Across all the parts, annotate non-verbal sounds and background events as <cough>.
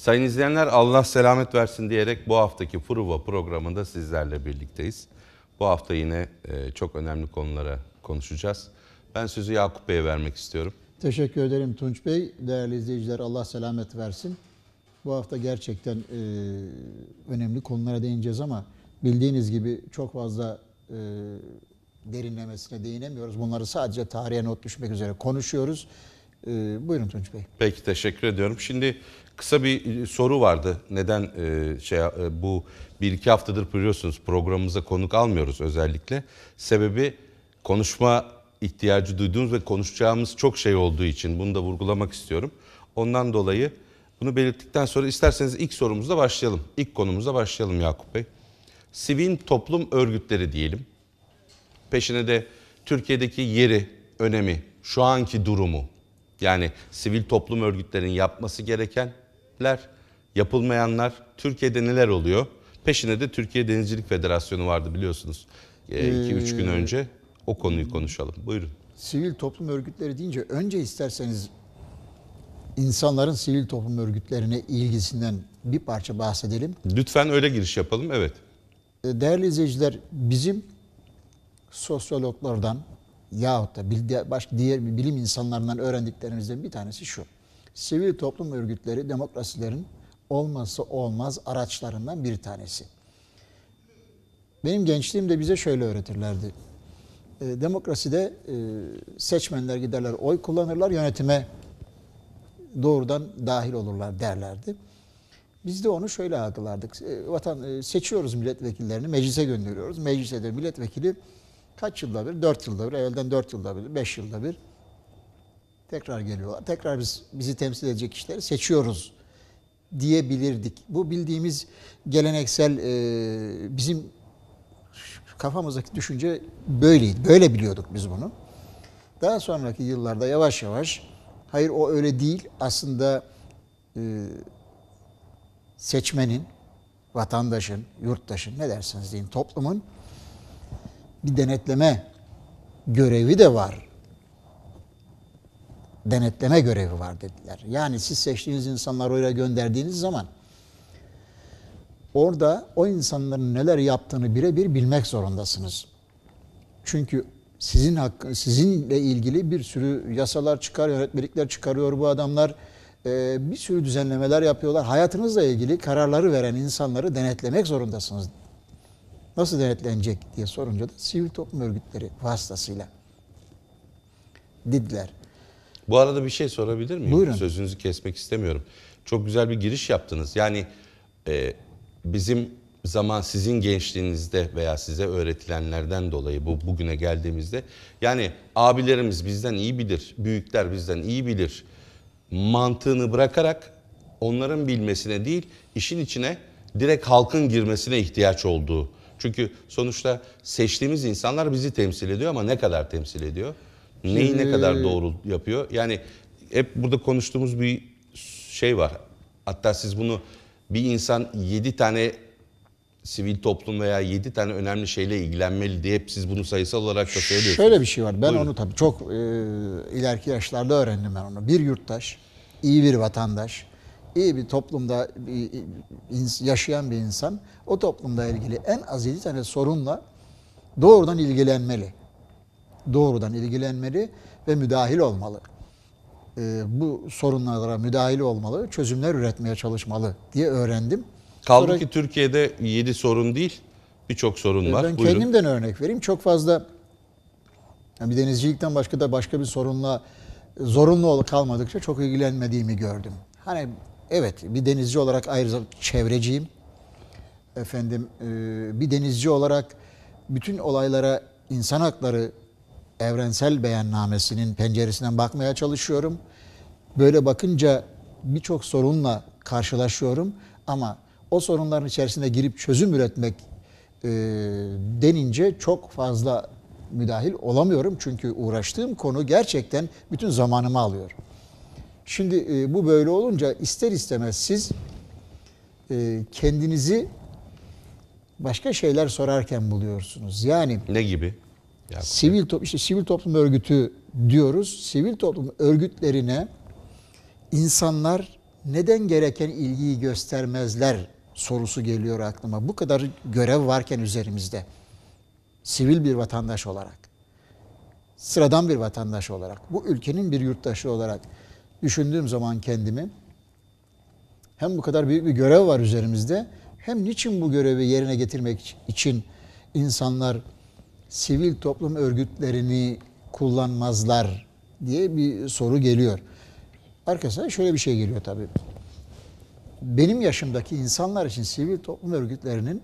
Sayın izleyenler Allah selamet versin diyerek bu haftaki Furuva programında sizlerle birlikteyiz. Bu hafta yine e, çok önemli konulara konuşacağız. Ben sözü Yakup Bey'e vermek istiyorum. Teşekkür ederim Tunç Bey. Değerli izleyiciler Allah selamet versin. Bu hafta gerçekten e, önemli konulara değineceğiz ama bildiğiniz gibi çok fazla e, derinlemesine değinemiyoruz. Bunları sadece tarihe not düşmek üzere konuşuyoruz. E, buyurun Tunç Bey. Peki teşekkür ediyorum. Şimdi Kısa bir e, soru vardı. Neden e, şey e, bu bir iki haftadır biliyorsunuz programımıza konuk almıyoruz özellikle. Sebebi konuşma ihtiyacı duyduğumuz ve konuşacağımız çok şey olduğu için bunu da vurgulamak istiyorum. Ondan dolayı bunu belirttikten sonra isterseniz ilk sorumuzla başlayalım. İlk konumuzla başlayalım Yakup Bey. Sivil toplum örgütleri diyelim. Peşine de Türkiye'deki yeri, önemi, şu anki durumu yani sivil toplum örgütlerinin yapması gereken Teklifler yapılmayanlar Türkiye'de neler oluyor? Peşine de Türkiye Denizcilik Federasyonu vardı biliyorsunuz. 2-3 ee, üç gün ee, önce o konuyu konuşalım. Buyurun. Sivil toplum örgütleri deyince önce isterseniz insanların sivil toplum örgütlerine ilgisinden bir parça bahsedelim. Lütfen öyle giriş yapalım. Evet. Ee, değerli izleyiciler bizim sosyologlardan yahut da başka diğer bilim insanlarından öğrendiklerimizden bir tanesi şu sivil toplum örgütleri demokrasilerin olması olmaz araçlarından bir tanesi. Benim gençliğimde bize şöyle öğretirlerdi. E, demokraside e, seçmenler giderler, oy kullanırlar, yönetime doğrudan dahil olurlar derlerdi. Biz de onu şöyle algılardık. E, vatan e, seçiyoruz milletvekillerini, meclise gönderiyoruz. Meclise de milletvekili kaç yılda bir? Dört yılda bir, evvelden dört yılda bir, beş yılda bir Tekrar geliyorlar. Tekrar biz bizi temsil edecek kişileri seçiyoruz diyebilirdik. Bu bildiğimiz geleneksel e, bizim kafamızdaki düşünce böyleydi. Böyle biliyorduk biz bunu. Daha sonraki yıllarda yavaş yavaş hayır o öyle değil. Aslında e, seçmenin, vatandaşın, yurttaşın ne derseniz deyin toplumun bir denetleme görevi de var denetleme görevi var dediler. Yani siz seçtiğiniz insanları oraya gönderdiğiniz zaman orada o insanların neler yaptığını birebir bilmek zorundasınız. Çünkü sizin hakkı, sizinle ilgili bir sürü yasalar çıkar, yönetmelikler çıkarıyor bu adamlar. Ee, bir sürü düzenlemeler yapıyorlar. Hayatınızla ilgili kararları veren insanları denetlemek zorundasınız. Nasıl denetlenecek diye sorunca da sivil toplum örgütleri vasıtasıyla dediler. Bu arada bir şey sorabilir miyim? Buyurun. Sözünüzü kesmek istemiyorum. Çok güzel bir giriş yaptınız. Yani e, bizim zaman sizin gençliğinizde veya size öğretilenlerden dolayı bu bugüne geldiğimizde yani abilerimiz bizden iyi bilir, büyükler bizden iyi bilir mantığını bırakarak onların bilmesine değil işin içine direkt halkın girmesine ihtiyaç olduğu. Çünkü sonuçta seçtiğimiz insanlar bizi temsil ediyor ama ne kadar temsil ediyor? Neyi ne kadar ee, doğru yapıyor? Yani hep burada konuştuğumuz bir şey var. Hatta siz bunu bir insan 7 tane sivil toplum veya 7 tane önemli şeyle ilgilenmeli diye hep siz bunu sayısal olarak da söylüyorsunuz. Şöyle bir şey var. Ben Buyurun. onu tabii çok e, ileriki yaşlarda öğrendim ben onu. Bir yurttaş, iyi bir vatandaş, iyi bir toplumda bir, yaşayan bir insan o toplumda ilgili en az 7 tane sorunla doğrudan ilgilenmeli doğrudan ilgilenmeli ve müdahil olmalı. E, bu sorunlara müdahil olmalı, çözümler üretmeye çalışmalı diye öğrendim. Kaldı Sonra, ki Türkiye'de 7 sorun değil, birçok sorun e, var. Ben Buyurun. kendimden örnek vereyim. Çok fazla yani bir denizcilikten başka da başka bir sorunla zorunlu kalmadıkça çok ilgilenmediğimi gördüm. Hani evet bir denizci olarak ayrıca çevreciyim. Efendim e, bir denizci olarak bütün olaylara insan hakları evrensel beyannamesinin penceresinden bakmaya çalışıyorum. Böyle bakınca birçok sorunla karşılaşıyorum ama o sorunların içerisinde girip çözüm üretmek e, denince çok fazla müdahil olamıyorum. Çünkü uğraştığım konu gerçekten bütün zamanımı alıyor. Şimdi e, bu böyle olunca ister istemez siz e, kendinizi başka şeyler sorarken buluyorsunuz. Yani ne gibi? sivil top işte sivil toplum örgütü diyoruz. Sivil toplum örgütlerine insanlar neden gereken ilgiyi göstermezler sorusu geliyor aklıma. Bu kadar görev varken üzerimizde sivil bir vatandaş olarak, sıradan bir vatandaş olarak, bu ülkenin bir yurttaşı olarak düşündüğüm zaman kendimi hem bu kadar büyük bir görev var üzerimizde hem niçin bu görevi yerine getirmek için insanlar sivil toplum örgütlerini kullanmazlar diye bir soru geliyor. Arkasına şöyle bir şey geliyor tabii. Benim yaşımdaki insanlar için sivil toplum örgütlerinin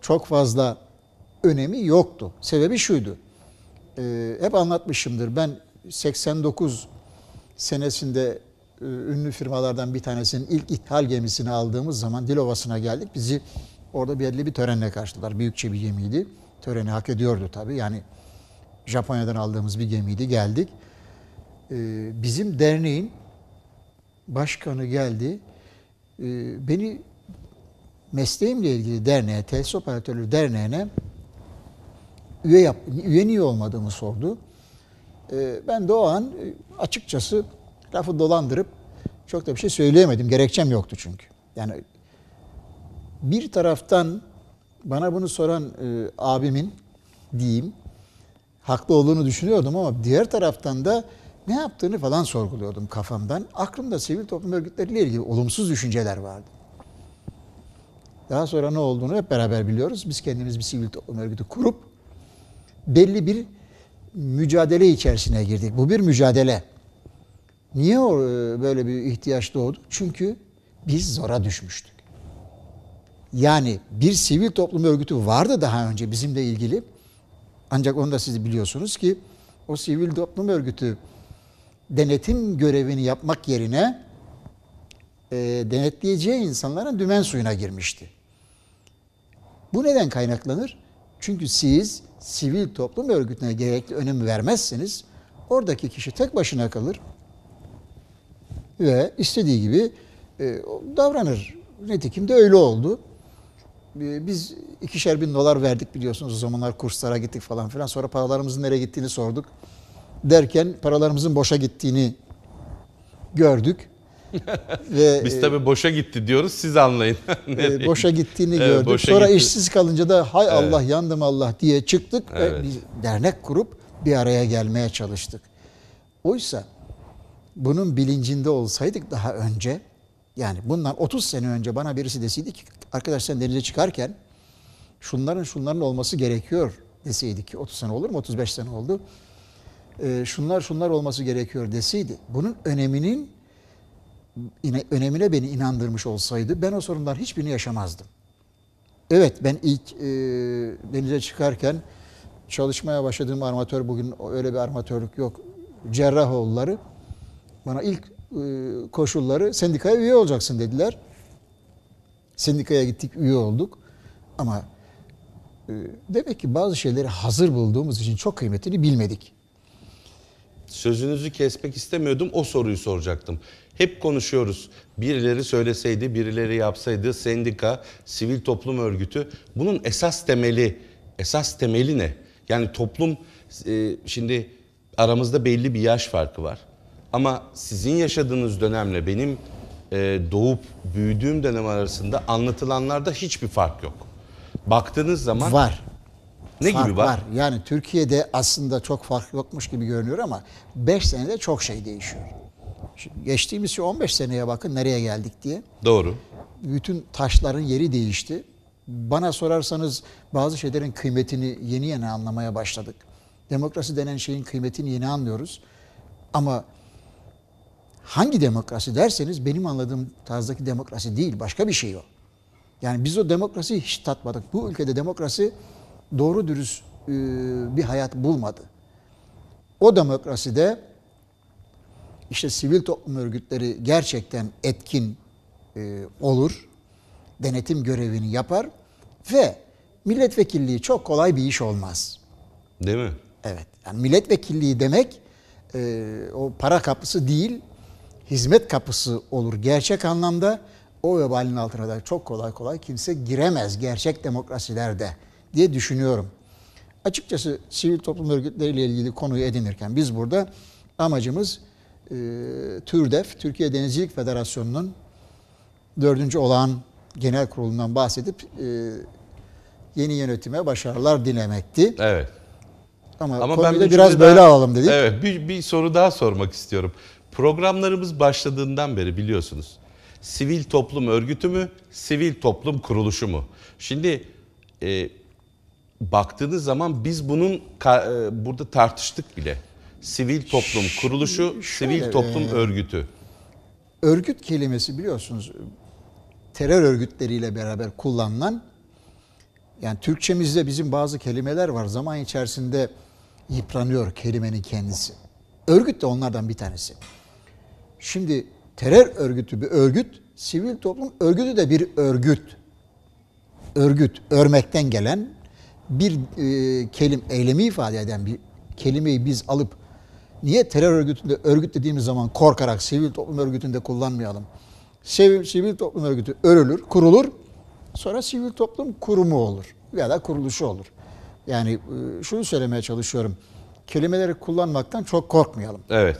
çok fazla önemi yoktu. Sebebi şuydu. E, hep anlatmışımdır. Ben 89 senesinde e, ünlü firmalardan bir tanesinin ilk ithal gemisini aldığımız zaman Dilovası'na geldik. Bizi orada belli bir törenle karşıladılar. Büyükçe bir gemiydi töreni hak ediyordu tabii. Yani Japonya'dan aldığımız bir gemiydi geldik. Ee, bizim derneğin başkanı geldi. Ee, beni mesleğimle ilgili derneğe, tesis operatörlü derneğine üye, yap, üye niye olmadığımı sordu. Ee, ben de o an e, açıkçası lafı dolandırıp çok da bir şey söyleyemedim. Gerekçem yoktu çünkü. Yani bir taraftan bana bunu soran e, abimin diyeyim haklı olduğunu düşünüyordum ama diğer taraftan da ne yaptığını falan sorguluyordum kafamdan. Aklımda sivil toplum örgütleriyle ilgili olumsuz düşünceler vardı. Daha sonra ne olduğunu hep beraber biliyoruz. Biz kendimiz bir sivil toplum örgütü kurup belli bir mücadele içerisine girdik. Bu bir mücadele. Niye e, böyle bir ihtiyaç doğdu? Çünkü biz zora düşmüştük. Yani bir sivil toplum örgütü vardı daha önce bizimle ilgili. Ancak onu da siz biliyorsunuz ki o sivil toplum örgütü denetim görevini yapmak yerine e, denetleyeceği insanların dümen suyuna girmişti. Bu neden kaynaklanır? Çünkü siz sivil toplum örgütüne gerekli önem vermezseniz oradaki kişi tek başına kalır ve istediği gibi e, davranır. Nitekim de öyle oldu. Ee, biz ikişer bin dolar verdik biliyorsunuz o zamanlar kurslara gittik falan filan. Sonra paralarımızın nereye gittiğini sorduk. Derken paralarımızın boşa gittiğini gördük. <laughs> Ve, Biz e, tabi boşa gitti diyoruz siz anlayın. <laughs> E, boşa gittiğini evet, gördük. Boşa Sonra gitti. işsiz kalınca da hay evet. Allah yandım Allah diye çıktık. Evet. Ve biz dernek kurup bir araya gelmeye çalıştık. Oysa bunun bilincinde olsaydık daha önce yani bundan 30 sene önce bana birisi deseydi ki Arkadaş sen denize çıkarken şunların şunların olması gerekiyor deseydi ki 30 sene olur mu 35 sene oldu. Ee, şunlar şunlar olması gerekiyor deseydi. Bunun öneminin önemine beni inandırmış olsaydı ben o sorunların hiçbirini yaşamazdım. Evet ben ilk e, denize çıkarken çalışmaya başladığım armatör bugün öyle bir armatörlük yok. Cerrahoğulları bana ilk e, koşulları sendikaya üye olacaksın dediler. Sendikaya gittik, üye olduk. Ama e, demek ki bazı şeyleri hazır bulduğumuz için çok kıymetini bilmedik. Sözünüzü kesmek istemiyordum. O soruyu soracaktım. Hep konuşuyoruz. Birileri söyleseydi, birileri yapsaydı sendika, sivil toplum örgütü. Bunun esas temeli, esas temeli ne? Yani toplum e, şimdi aramızda belli bir yaş farkı var. Ama sizin yaşadığınız dönemle benim e, doğup büyüdüğüm dönem arasında anlatılanlarda hiçbir fark yok. Baktığınız zaman... Var. Ne fark gibi var? var? Yani Türkiye'de aslında çok fark yokmuş gibi görünüyor ama 5 senede çok şey değişiyor. Şimdi geçtiğimiz şey 15 seneye bakın nereye geldik diye. Doğru. Bütün taşların yeri değişti. Bana sorarsanız bazı şeylerin kıymetini yeni yeni anlamaya başladık. Demokrasi denen şeyin kıymetini yeni anlıyoruz. Ama Hangi demokrasi derseniz benim anladığım tarzdaki demokrasi değil, başka bir şey o. Yani biz o demokrasiyi hiç tatmadık. Bu ülkede demokrasi doğru dürüst e, bir hayat bulmadı. O demokraside işte sivil toplum örgütleri gerçekten etkin e, olur, denetim görevini yapar ve milletvekilliği çok kolay bir iş olmaz. Değil mi? Evet. Yani milletvekilliği demek e, o para kapısı değil, hizmet kapısı olur gerçek anlamda. O vebalin altına da çok kolay kolay kimse giremez gerçek demokrasilerde diye düşünüyorum. Açıkçası sivil toplum örgütleriyle ilgili konuyu edinirken biz burada amacımız e, TÜRDEF, Türkiye Denizcilik Federasyonu'nun dördüncü olağan genel kurulundan bahsedip e, yeni yönetime başarılar dilemekti. Evet. Ama, Ama ben bir biraz daha, böyle alalım dedik. Evet, bir, bir soru daha sormak istiyorum. Programlarımız başladığından beri biliyorsunuz. Sivil toplum örgütü mü, sivil toplum kuruluşu mu? Şimdi e, baktığınız zaman biz bunun e, burada tartıştık bile. Sivil toplum kuruluşu, Ş şöyle, sivil toplum e, örgütü. Örgüt kelimesi biliyorsunuz terör örgütleriyle beraber kullanılan yani Türkçemizde bizim bazı kelimeler var zaman içerisinde yıpranıyor kelimenin kendisi. Örgüt de onlardan bir tanesi. Şimdi terör örgütü bir örgüt, sivil toplum örgütü de bir örgüt. Örgüt, örmekten gelen bir e, kelim, eylemi ifade eden bir kelimeyi biz alıp niye terör örgütünde örgüt dediğimiz zaman korkarak sivil toplum örgütünde kullanmayalım? Sivil, sivil toplum örgütü örülür, kurulur. Sonra sivil toplum kurumu olur ya da kuruluşu olur. Yani e, şunu söylemeye çalışıyorum. Kelimeleri kullanmaktan çok korkmayalım. Evet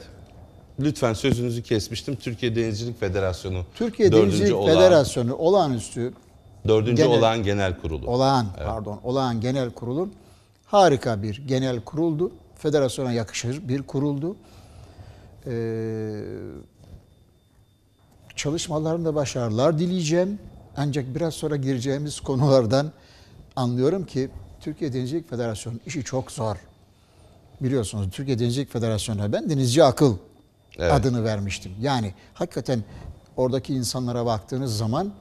lütfen sözünüzü kesmiştim. Türkiye Denizcilik Federasyonu. Türkiye Denizcilik olağan, Federasyonu olağanüstü. Dördüncü genel, olağan genel kurulu. Olağan evet. pardon olağan genel kurulu. Harika bir genel kuruldu. Federasyona yakışır bir kuruldu. Ee, çalışmalarında başarılar dileyeceğim. Ancak biraz sonra gireceğimiz konulardan anlıyorum ki Türkiye Denizcilik Federasyonu işi çok zor. Biliyorsunuz Türkiye Denizcilik Federasyonu ben denizci akıl evet. adını vermiştim. Yani hakikaten oradaki insanlara baktığınız zaman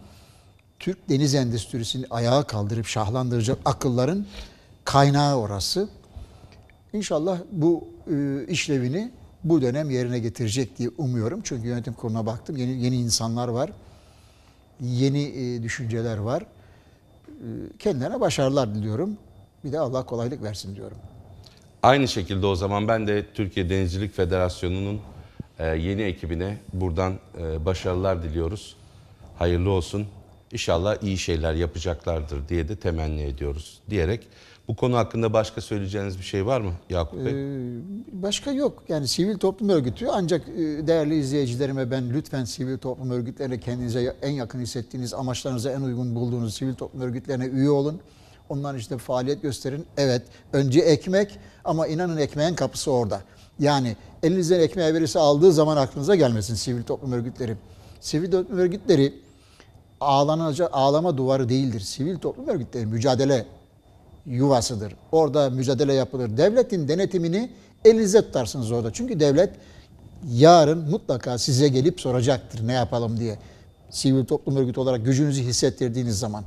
Türk deniz endüstrisini ayağa kaldırıp şahlandıracak akılların kaynağı orası. İnşallah bu e, işlevini bu dönem yerine getirecek diye umuyorum. Çünkü yönetim kuruluna baktım. Yeni, yeni insanlar var. Yeni e, düşünceler var. E, kendilerine başarılar diliyorum. Bir de Allah kolaylık versin diyorum. Aynı şekilde o zaman ben de Türkiye Denizcilik Federasyonu'nun ee, yeni ekibine buradan e, başarılar diliyoruz. Hayırlı olsun. İnşallah iyi şeyler yapacaklardır diye de temenni ediyoruz diyerek. Bu konu hakkında başka söyleyeceğiniz bir şey var mı Yakup Bey? Ee, başka yok. Yani sivil toplum örgütü ancak e, değerli izleyicilerime ben lütfen sivil toplum örgütlerine kendinize en yakın hissettiğiniz, amaçlarınıza en uygun bulduğunuz sivil toplum örgütlerine üye olun. Onların işte faaliyet gösterin. Evet önce ekmek ama inanın ekmeğin kapısı orada. Yani elinizden ekmeği verirse aldığı zaman aklınıza gelmesin sivil toplum örgütleri. Sivil toplum örgütleri ağlanacak, ağlama duvarı değildir. Sivil toplum örgütleri mücadele yuvasıdır. Orada mücadele yapılır. Devletin denetimini elinize tutarsınız orada. Çünkü devlet yarın mutlaka size gelip soracaktır ne yapalım diye. Sivil toplum örgütü olarak gücünüzü hissettirdiğiniz zaman.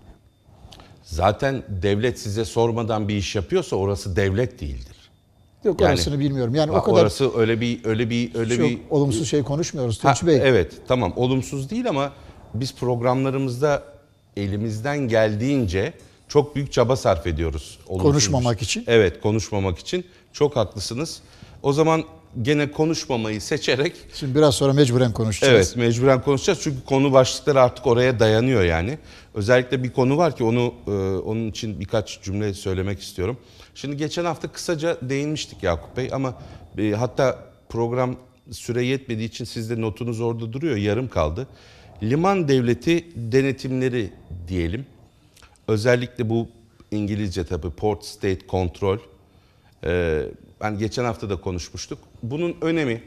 Zaten devlet size sormadan bir iş yapıyorsa orası devlet değildir. Yok yani, orasını bilmiyorum. Yani o kadar orası öyle bir öyle bir öyle çok bir olumsuz şey konuşmuyoruz Tunç Bey. Evet, tamam. Olumsuz değil ama biz programlarımızda elimizden geldiğince çok büyük çaba sarf ediyoruz. Olumsuz. Konuşmamak şey. için. Evet, konuşmamak için. Çok haklısınız. O zaman gene konuşmamayı seçerek... Şimdi biraz sonra mecburen konuşacağız. Evet, mecburen konuşacağız. Çünkü konu başlıkları artık oraya dayanıyor yani. Özellikle bir konu var ki onu e, onun için birkaç cümle söylemek istiyorum. Şimdi geçen hafta kısaca değinmiştik Yakup Bey ama e, hatta program süre yetmediği için sizde notunuz orada duruyor yarım kaldı. Liman devleti denetimleri diyelim. Özellikle bu İngilizce tabi Port State Control. Ee, ben geçen hafta da konuşmuştuk. Bunun önemi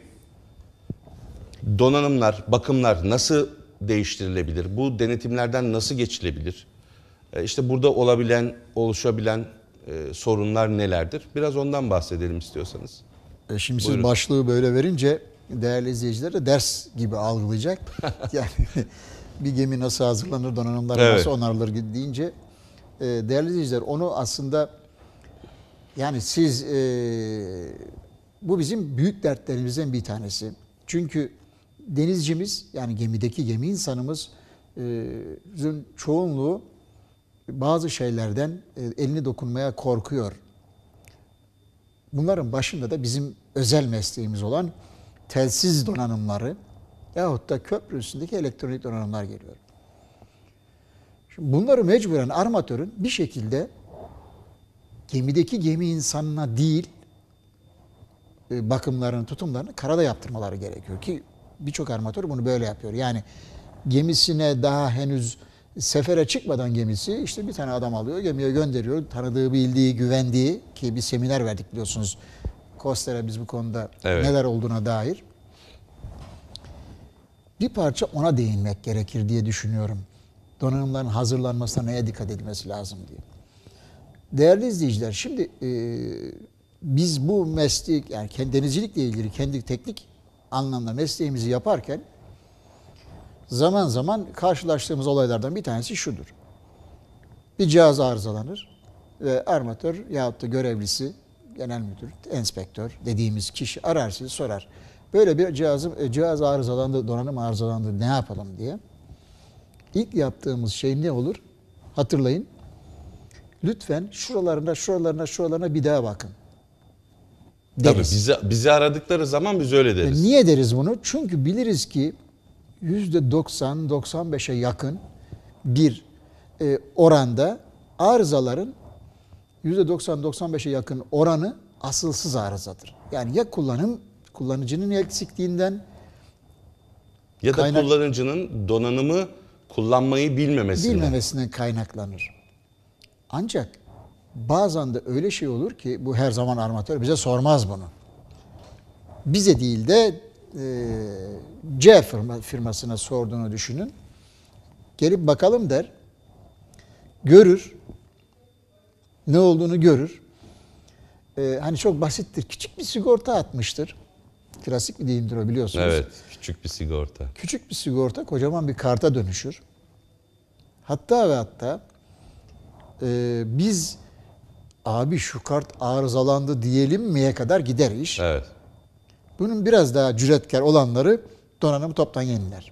donanımlar, bakımlar nasıl değiştirilebilir? Bu denetimlerden nasıl geçilebilir? Ee, işte burada olabilen, oluşabilen e, sorunlar nelerdir? Biraz ondan bahsedelim istiyorsanız. E şimdi Buyurun. siz başlığı böyle verince değerli izleyiciler de ders gibi algılayacak. <laughs> yani <laughs> bir gemi nasıl hazırlanır, donanımlar evet. nasıl onarılır deyince e, değerli izleyiciler onu aslında yani siz e, bu bizim büyük dertlerimizden bir tanesi. Çünkü denizcimiz yani gemideki gemi insanımızın çoğunluğu bazı şeylerden e, elini dokunmaya korkuyor. Bunların başında da bizim özel mesleğimiz olan telsiz donanımları yahut da köprüsündeki elektronik donanımlar geliyor. Şimdi bunları mecburen armatörün bir şekilde gemideki gemi insanına değil e, bakımlarını, tutumlarını karada yaptırmaları gerekiyor ki birçok armatör bunu böyle yapıyor. Yani gemisine daha henüz sefere çıkmadan gemisi işte bir tane adam alıyor, gemiye gönderiyor. Tanıdığı, bildiği, güvendiği ki bir seminer verdik biliyorsunuz. Koster'e biz bu konuda evet. neler olduğuna dair. Bir parça ona değinmek gerekir diye düşünüyorum. Donanımların hazırlanmasına neye dikkat edilmesi lazım diye. Değerli izleyiciler şimdi e, biz bu meslek yani denizcilikle ilgili kendi teknik anlamda mesleğimizi yaparken zaman zaman karşılaştığımız olaylardan bir tanesi şudur. Bir cihaz arızalanır ve armatör yahut da görevlisi, genel müdür, enspektör dediğimiz kişi arar sizi sorar. Böyle bir cihazım, e, cihaz arızalandı, donanım arızalandı ne yapalım diye. İlk yaptığımız şey ne olur? Hatırlayın. Lütfen şuralarına, şuralarına, şuralarına bir daha bakın. Deriz. Tabii bizi, bizi aradıkları zaman biz öyle e, deriz. Niye deriz bunu? Çünkü biliriz ki %90-95'e yakın bir e, oranda arızaların %90-95'e yakın oranı asılsız arızadır. Yani ya kullanım kullanıcının eksikliğinden ya da kaynak, kullanıcının donanımı kullanmayı bilmemesinden. bilmemesinden kaynaklanır. Ancak bazen de öyle şey olur ki bu her zaman armatör bize sormaz bunu. Bize değil de e, C firma, firmasına sorduğunu düşünün. Gelip bakalım der. Görür. Ne olduğunu görür. Ee, hani çok basittir. Küçük bir sigorta atmıştır. Klasik bir deyimdir o biliyorsunuz. Evet. Küçük bir sigorta. Küçük bir sigorta kocaman bir karta dönüşür. Hatta ve hatta e, biz abi şu kart arızalandı diyelim miye kadar gider iş. Evet. Bunun biraz daha cüretkar olanları donanımı toptan yeniler.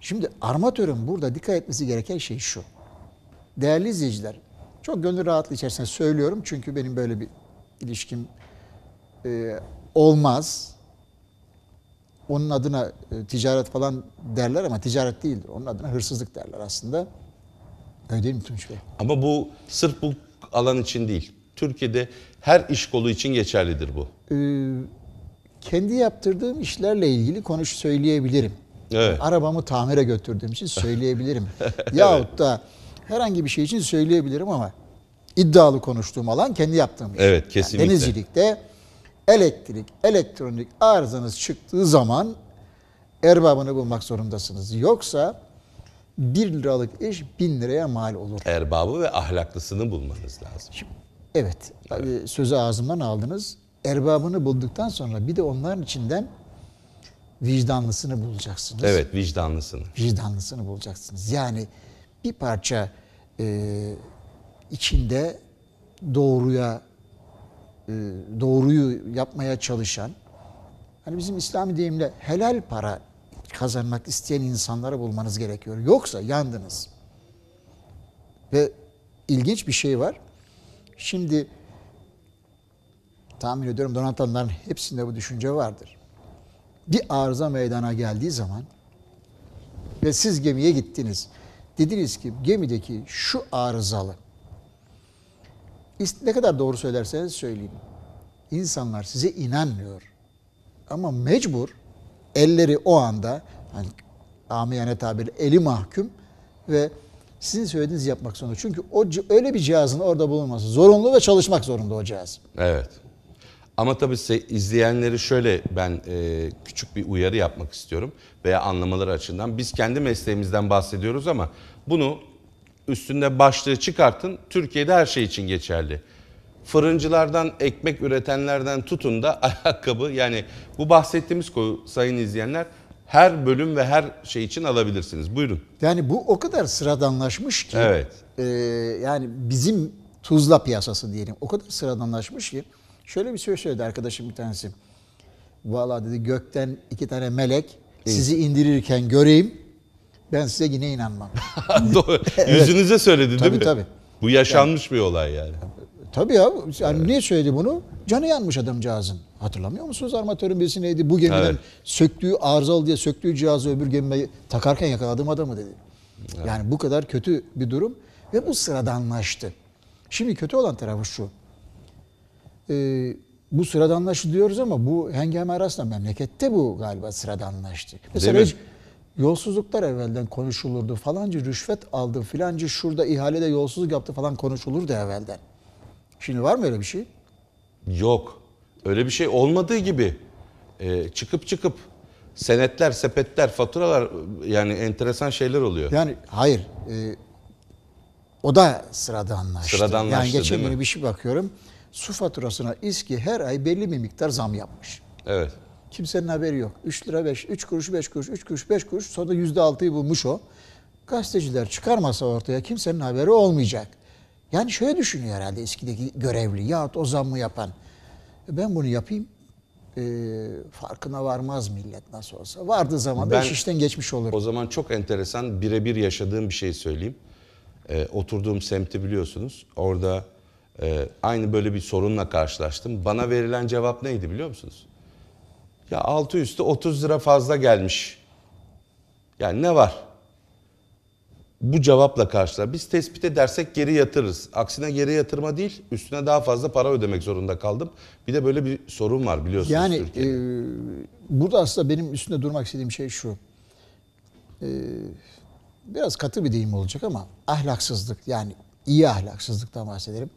Şimdi armatörün burada dikkat etmesi gereken şey şu. Değerli izleyiciler, çok gönül rahatlığı içerisinde söylüyorum çünkü benim böyle bir ilişkim e, olmaz. Onun adına e, ticaret falan derler ama ticaret değil. Onun adına hırsızlık derler aslında. Öyle değil mi Tunç Bey? Ama bu sırf bu alan için değil. Türkiye'de her iş kolu için geçerlidir bu. Ee, kendi yaptırdığım işlerle ilgili konuş söyleyebilirim. Evet. Arabamı tamire götürdüğüm için söyleyebilirim. <laughs> Yahut da herhangi bir şey için söyleyebilirim ama iddialı konuştuğum alan kendi yaptığım iş. Evet kesinlikle. Yani denizcilikte elektrik, elektronik arızanız çıktığı zaman erbabını bulmak zorundasınız. Yoksa 1 liralık iş 1000 liraya mal olur. Erbabı ve ahlaklısını bulmanız lazım. Şimdi Evet, evet. sözü ağzımdan aldınız. Erbabını bulduktan sonra bir de onların içinden vicdanlısını bulacaksınız. Evet, vicdanlısını. Vicdanlısını bulacaksınız. Yani bir parça e, içinde doğruya e, doğruyu yapmaya çalışan hani bizim İslami deyimle helal para kazanmak isteyen insanları bulmanız gerekiyor. Yoksa yandınız. Ve ilginç bir şey var. Şimdi tahmin ediyorum donatanların hepsinde bu düşünce vardır. Bir arıza meydana geldiği zaman ve siz gemiye gittiniz. Dediniz ki gemideki şu arızalı. Ne kadar doğru söylerseniz söyleyin. İnsanlar size inanmıyor. Ama mecbur elleri o anda hani amiyane tabir eli mahkum ve sizin söylediğinizi yapmak zorunda. Çünkü o öyle bir cihazın orada bulunması zorunlu ve çalışmak zorunda o cihaz. Evet. Ama tabii size izleyenleri şöyle ben e, küçük bir uyarı yapmak istiyorum veya anlamaları açısından. Biz kendi mesleğimizden bahsediyoruz ama bunu üstünde başlığı çıkartın. Türkiye'de her şey için geçerli. Fırıncılardan, ekmek üretenlerden tutun da <laughs> ayakkabı yani bu bahsettiğimiz koyu sayın izleyenler her bölüm ve her şey için alabilirsiniz. Buyurun. Yani bu o kadar sıradanlaşmış ki. Evet. E, yani bizim Tuzla piyasası diyelim. O kadar sıradanlaşmış ki. Şöyle bir söz söyledi arkadaşım bir tanesi. Valla dedi gökten iki tane melek sizi indirirken göreyim. Ben size yine inanmam. <laughs> Doğru. <laughs> Yüzünüze söyledi değil tabii, mi? Tabii tabii. Bu yaşanmış yani, bir olay yani. Tabii ya. Yani niye söyledi bunu? Canı yanmış adamcağızın. Hatırlamıyor musunuz armatörün birisi neydi? Bu gemiden Evet. söktüğü arızalı diye söktüğü cihazı öbür gemiye takarken yakaladım adamı dedi. Yani bu kadar kötü bir durum ve bu sıradanlaştı. Şimdi kötü olan tarafı şu. Ee, bu sıradanlaştı diyoruz ama bu hengame arasında memlekette bu galiba sıradanlaştı. Mesela hiç yolsuzluklar evvelden konuşulurdu. Falancı rüşvet aldı, filancı şurada ihalede yolsuzluk yaptı falan konuşulurdu evvelden. Şimdi var mı öyle bir şey? Yok. Öyle bir şey olmadığı gibi e, çıkıp çıkıp senetler, sepetler, faturalar e, yani enteresan şeyler oluyor. Yani hayır. E, o da sıradanlaştı. Sıradanlaştı Yani geçen gün bir şey bakıyorum. Su faturasına İSKİ her ay belli bir miktar zam yapmış. Evet. Kimsenin haberi yok. 3 lira 5, 3 kuruş 5 kuruş, 3 kuruş 5 kuruş sonra %6'yı bulmuş o. Gazeteciler çıkarmasa ortaya kimsenin haberi olmayacak. Yani şöyle düşünüyor herhalde eskideki görevli yahut o zammı yapan. E, ben bunu yapayım. E, farkına varmaz millet nasıl olsa. Vardı zaman ben, beş işten geçmiş olur. O zaman çok enteresan birebir yaşadığım bir şey söyleyeyim. E, oturduğum semti biliyorsunuz. Orada e, aynı böyle bir sorunla karşılaştım. Bana verilen cevap neydi biliyor musunuz? Ya altı üstü 30 lira fazla gelmiş. Yani ne var? bu cevapla karşılar. Biz tespit edersek geri yatırırız. Aksine geri yatırma değil, üstüne daha fazla para ödemek zorunda kaldım. Bir de böyle bir sorun var biliyorsunuz yani, Türkiye'de. Yani e, burada aslında benim üstünde durmak istediğim şey şu. E, biraz katı bir deyim olacak ama ahlaksızlık yani iyi ahlaksızlıktan bahsederim.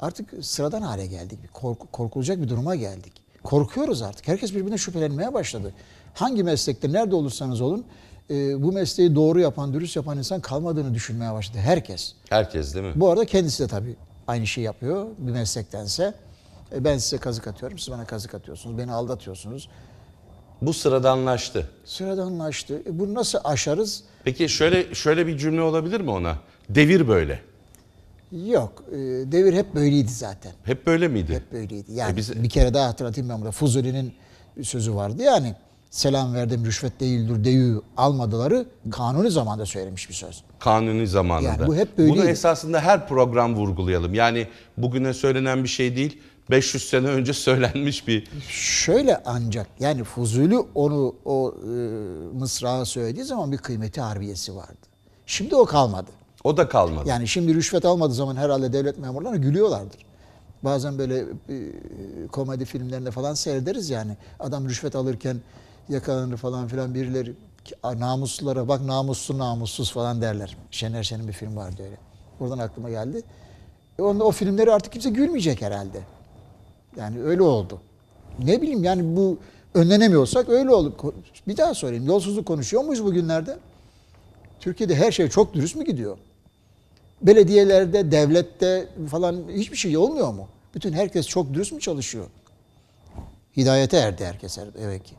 Artık sıradan hale geldik. Kork, korkulacak bir duruma geldik. Korkuyoruz artık. Herkes birbirine şüphelenmeye başladı. Hangi meslekte nerede olursanız olun e, bu mesleği doğru yapan, dürüst yapan insan kalmadığını düşünmeye başladı. Herkes. Herkes değil mi? Bu arada kendisi de tabii aynı şeyi yapıyor bir meslektense. E, ben size kazık atıyorum, siz bana kazık atıyorsunuz, beni aldatıyorsunuz. Bu sıradanlaştı. Sıradanlaştı. E, bunu nasıl aşarız? Peki şöyle şöyle bir cümle olabilir mi ona? Devir böyle. Yok. E, devir hep böyleydi zaten. Hep böyle miydi? Hep böyleydi. Yani e biz... bir kere daha hatırlatayım ben burada. Fuzuli'nin sözü vardı yani selam verdim rüşvet değildir deyü almadıları kanuni zamanda söylemiş bir söz. Kanuni zamanında. Yani bu hep böyle. Bunu esasında her program vurgulayalım. Yani bugüne söylenen bir şey değil. 500 sene önce <laughs> söylenmiş bir... Şöyle ancak yani Fuzuli onu o e, mısrağı söylediği zaman bir kıymeti harbiyesi vardı. Şimdi o kalmadı. O da kalmadı. Yani şimdi rüşvet almadığı zaman herhalde devlet memurları gülüyorlardır. Bazen böyle e, komedi filmlerinde falan seyrederiz yani. Adam rüşvet alırken yakalanır falan filan birileri namuslulara bak namuslu namussuz falan derler. Şener Şen'in bir film vardı öyle. Oradan aklıma geldi. E onda o filmleri artık kimse gülmeyecek herhalde. Yani öyle oldu. Ne bileyim yani bu önlenemiyorsak öyle oldu. Bir daha sorayım. Yolsuzluk konuşuyor muyuz bugünlerde? Türkiye'de her şey çok dürüst mü gidiyor? Belediyelerde, devlette falan hiçbir şey olmuyor mu? Bütün herkes çok dürüst mü çalışıyor? Hidayete erdi herkes evet ki.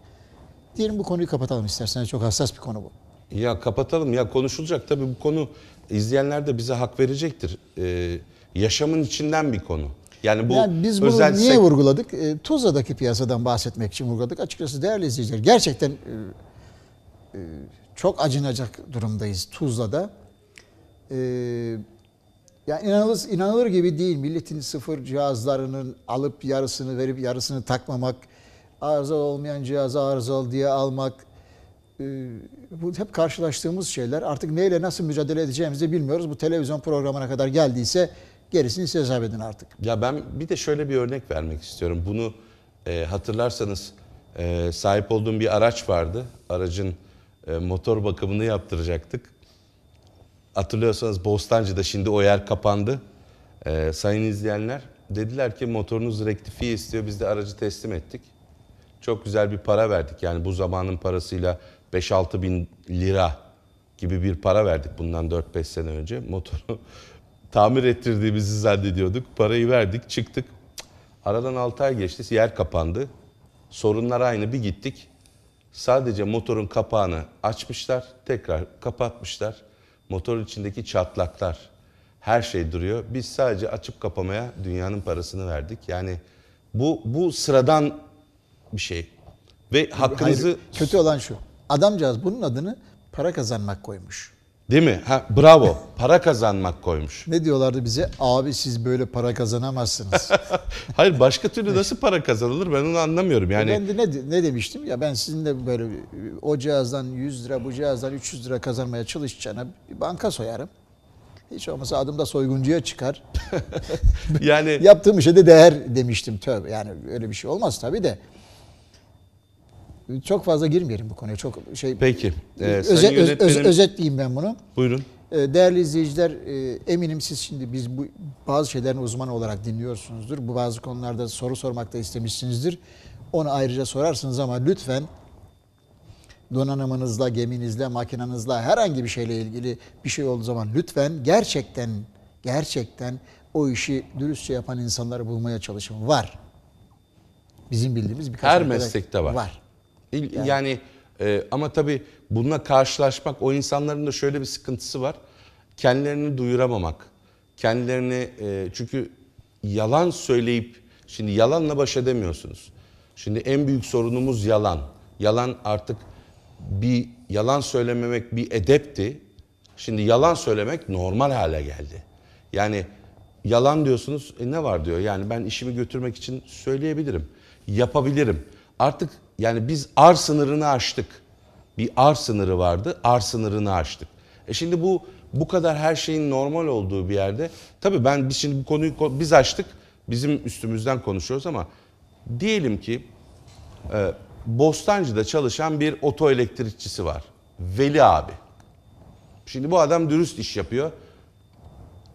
Diyelim bu konuyu kapatalım isterseniz Çok hassas bir konu bu. Ya kapatalım. Ya konuşulacak. Tabii bu konu izleyenler de bize hak verecektir. Ee, yaşamın içinden bir konu. Yani bu yani biz bunu özel niye vurguladık? E, Tuzla'daki piyasadan bahsetmek için vurguladık. Açıkçası değerli izleyiciler gerçekten e, e, çok acınacak durumdayız Tuzla'da. E, ee, yani inanılır, inanılır gibi değil. Milletin sıfır cihazlarının alıp yarısını verip yarısını takmamak arızalı olmayan cihazı arızalı diye almak e, bu hep karşılaştığımız şeyler. Artık neyle nasıl mücadele edeceğimizi bilmiyoruz. Bu televizyon programına kadar geldiyse gerisini siz hesap edin artık. Ya ben bir de şöyle bir örnek vermek istiyorum. Bunu e, hatırlarsanız e, sahip olduğum bir araç vardı. Aracın e, motor bakımını yaptıracaktık. Hatırlıyorsanız Bostancı'da şimdi o yer kapandı. E, sayın izleyenler dediler ki motorunuz rektifiye istiyor. Biz de aracı teslim ettik çok güzel bir para verdik. Yani bu zamanın parasıyla 5-6 bin lira gibi bir para verdik bundan 4-5 sene önce. Motoru <laughs> tamir ettirdiğimizi zannediyorduk. Parayı verdik, çıktık. Aradan 6 ay geçti, yer kapandı. Sorunlar aynı, bir gittik. Sadece motorun kapağını açmışlar, tekrar kapatmışlar. Motorun içindeki çatlaklar, her şey duruyor. Biz sadece açıp kapamaya dünyanın parasını verdik. Yani bu bu sıradan bir şey. Ve hakkınızı... Hayır, kötü olan şu. Adamcağız bunun adını para kazanmak koymuş. Değil mi? Ha, bravo. Para kazanmak koymuş. ne diyorlardı bize? Abi siz böyle para kazanamazsınız. <laughs> Hayır başka türlü nasıl para kazanılır ben onu anlamıyorum. Yani... Ben de ne, ne demiştim ya ben sizin de böyle o cihazdan 100 lira bu cihazdan 300 lira kazanmaya çalışacağına bir banka soyarım. Hiç olmasa adım da soyguncuya çıkar. <laughs> yani Yaptığım işe de değer demiştim. Tövbe yani öyle bir şey olmaz tabii de. Çok fazla girmeyelim bu konuya. Çok şey. Peki. Ee, özet, yönetmenim... özetleyeyim ben bunu. Buyurun. Ee, değerli izleyiciler, e, eminim siz şimdi biz bu bazı şeylerin uzmanı olarak dinliyorsunuzdur. Bu bazı konularda soru sormak da istemişsinizdir. Onu ayrıca sorarsınız ama lütfen donanımınızla, geminizle, makinanızla herhangi bir şeyle ilgili bir şey olduğu zaman lütfen gerçekten gerçekten o işi dürüstçe yapan insanları bulmaya çalışın. Var. Bizim bildiğimiz birkaç Her meslekte var. var. Yani, yani e, ama tabii bununla karşılaşmak o insanların da şöyle bir sıkıntısı var. Kendilerini duyuramamak. Kendilerini e, çünkü yalan söyleyip şimdi yalanla baş edemiyorsunuz. Şimdi en büyük sorunumuz yalan. Yalan artık bir yalan söylememek bir edepti. Şimdi yalan söylemek normal hale geldi. Yani yalan diyorsunuz e ne var diyor. Yani ben işimi götürmek için söyleyebilirim. Yapabilirim. Artık yani biz ar sınırını aştık. Bir ar sınırı vardı, ar sınırını aştık. E şimdi bu bu kadar her şeyin normal olduğu bir yerde tabii ben biz şimdi bu konuyu biz açtık. Bizim üstümüzden konuşuyoruz ama diyelim ki e, Bostancı'da çalışan bir oto elektrikçisi var. Veli abi. Şimdi bu adam dürüst iş yapıyor.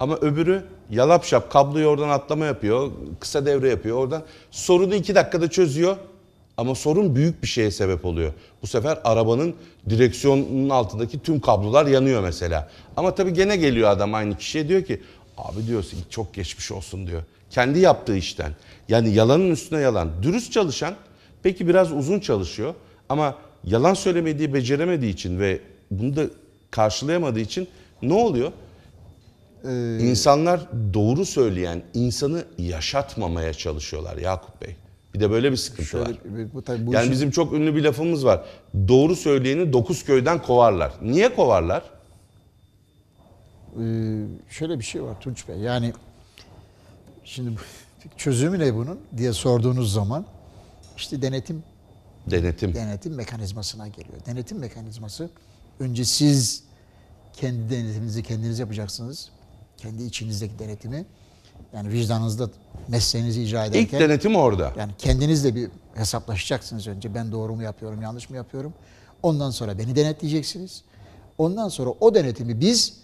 Ama öbürü yalap şap kabloyu oradan atlama yapıyor. Kısa devre yapıyor oradan. Sorunu iki dakikada çözüyor. Ama sorun büyük bir şeye sebep oluyor. Bu sefer arabanın direksiyonun altındaki tüm kablolar yanıyor mesela. Ama tabii gene geliyor adam aynı kişiye diyor ki abi diyor çok geçmiş olsun diyor. Kendi yaptığı işten. Yani yalanın üstüne yalan. Dürüst çalışan peki biraz uzun çalışıyor ama yalan söylemediği beceremediği için ve bunu da karşılayamadığı için ne oluyor? Ee... İnsanlar doğru söyleyen insanı yaşatmamaya çalışıyorlar Yakup Bey. Bir de böyle bir sıkıntı Şöyle, var. Bu, tabii bu yani işin... bizim çok ünlü bir lafımız var. Doğru söyleyeni dokuz köyden kovarlar. Niye kovarlar? Ee, şöyle bir şey var Tunç Bey. Yani şimdi <laughs> çözümü ne bunun diye sorduğunuz zaman işte denetim denetim denetim mekanizmasına geliyor. Denetim mekanizması önce siz kendi denetiminizi kendiniz yapacaksınız. Kendi içinizdeki denetimi yani vicdanınızda mesleğinizi icra ederken. İlk denetim orada. Yani kendinizle bir hesaplaşacaksınız önce. Ben doğru mu yapıyorum, yanlış mı yapıyorum? Ondan sonra beni denetleyeceksiniz. Ondan sonra o denetimi biz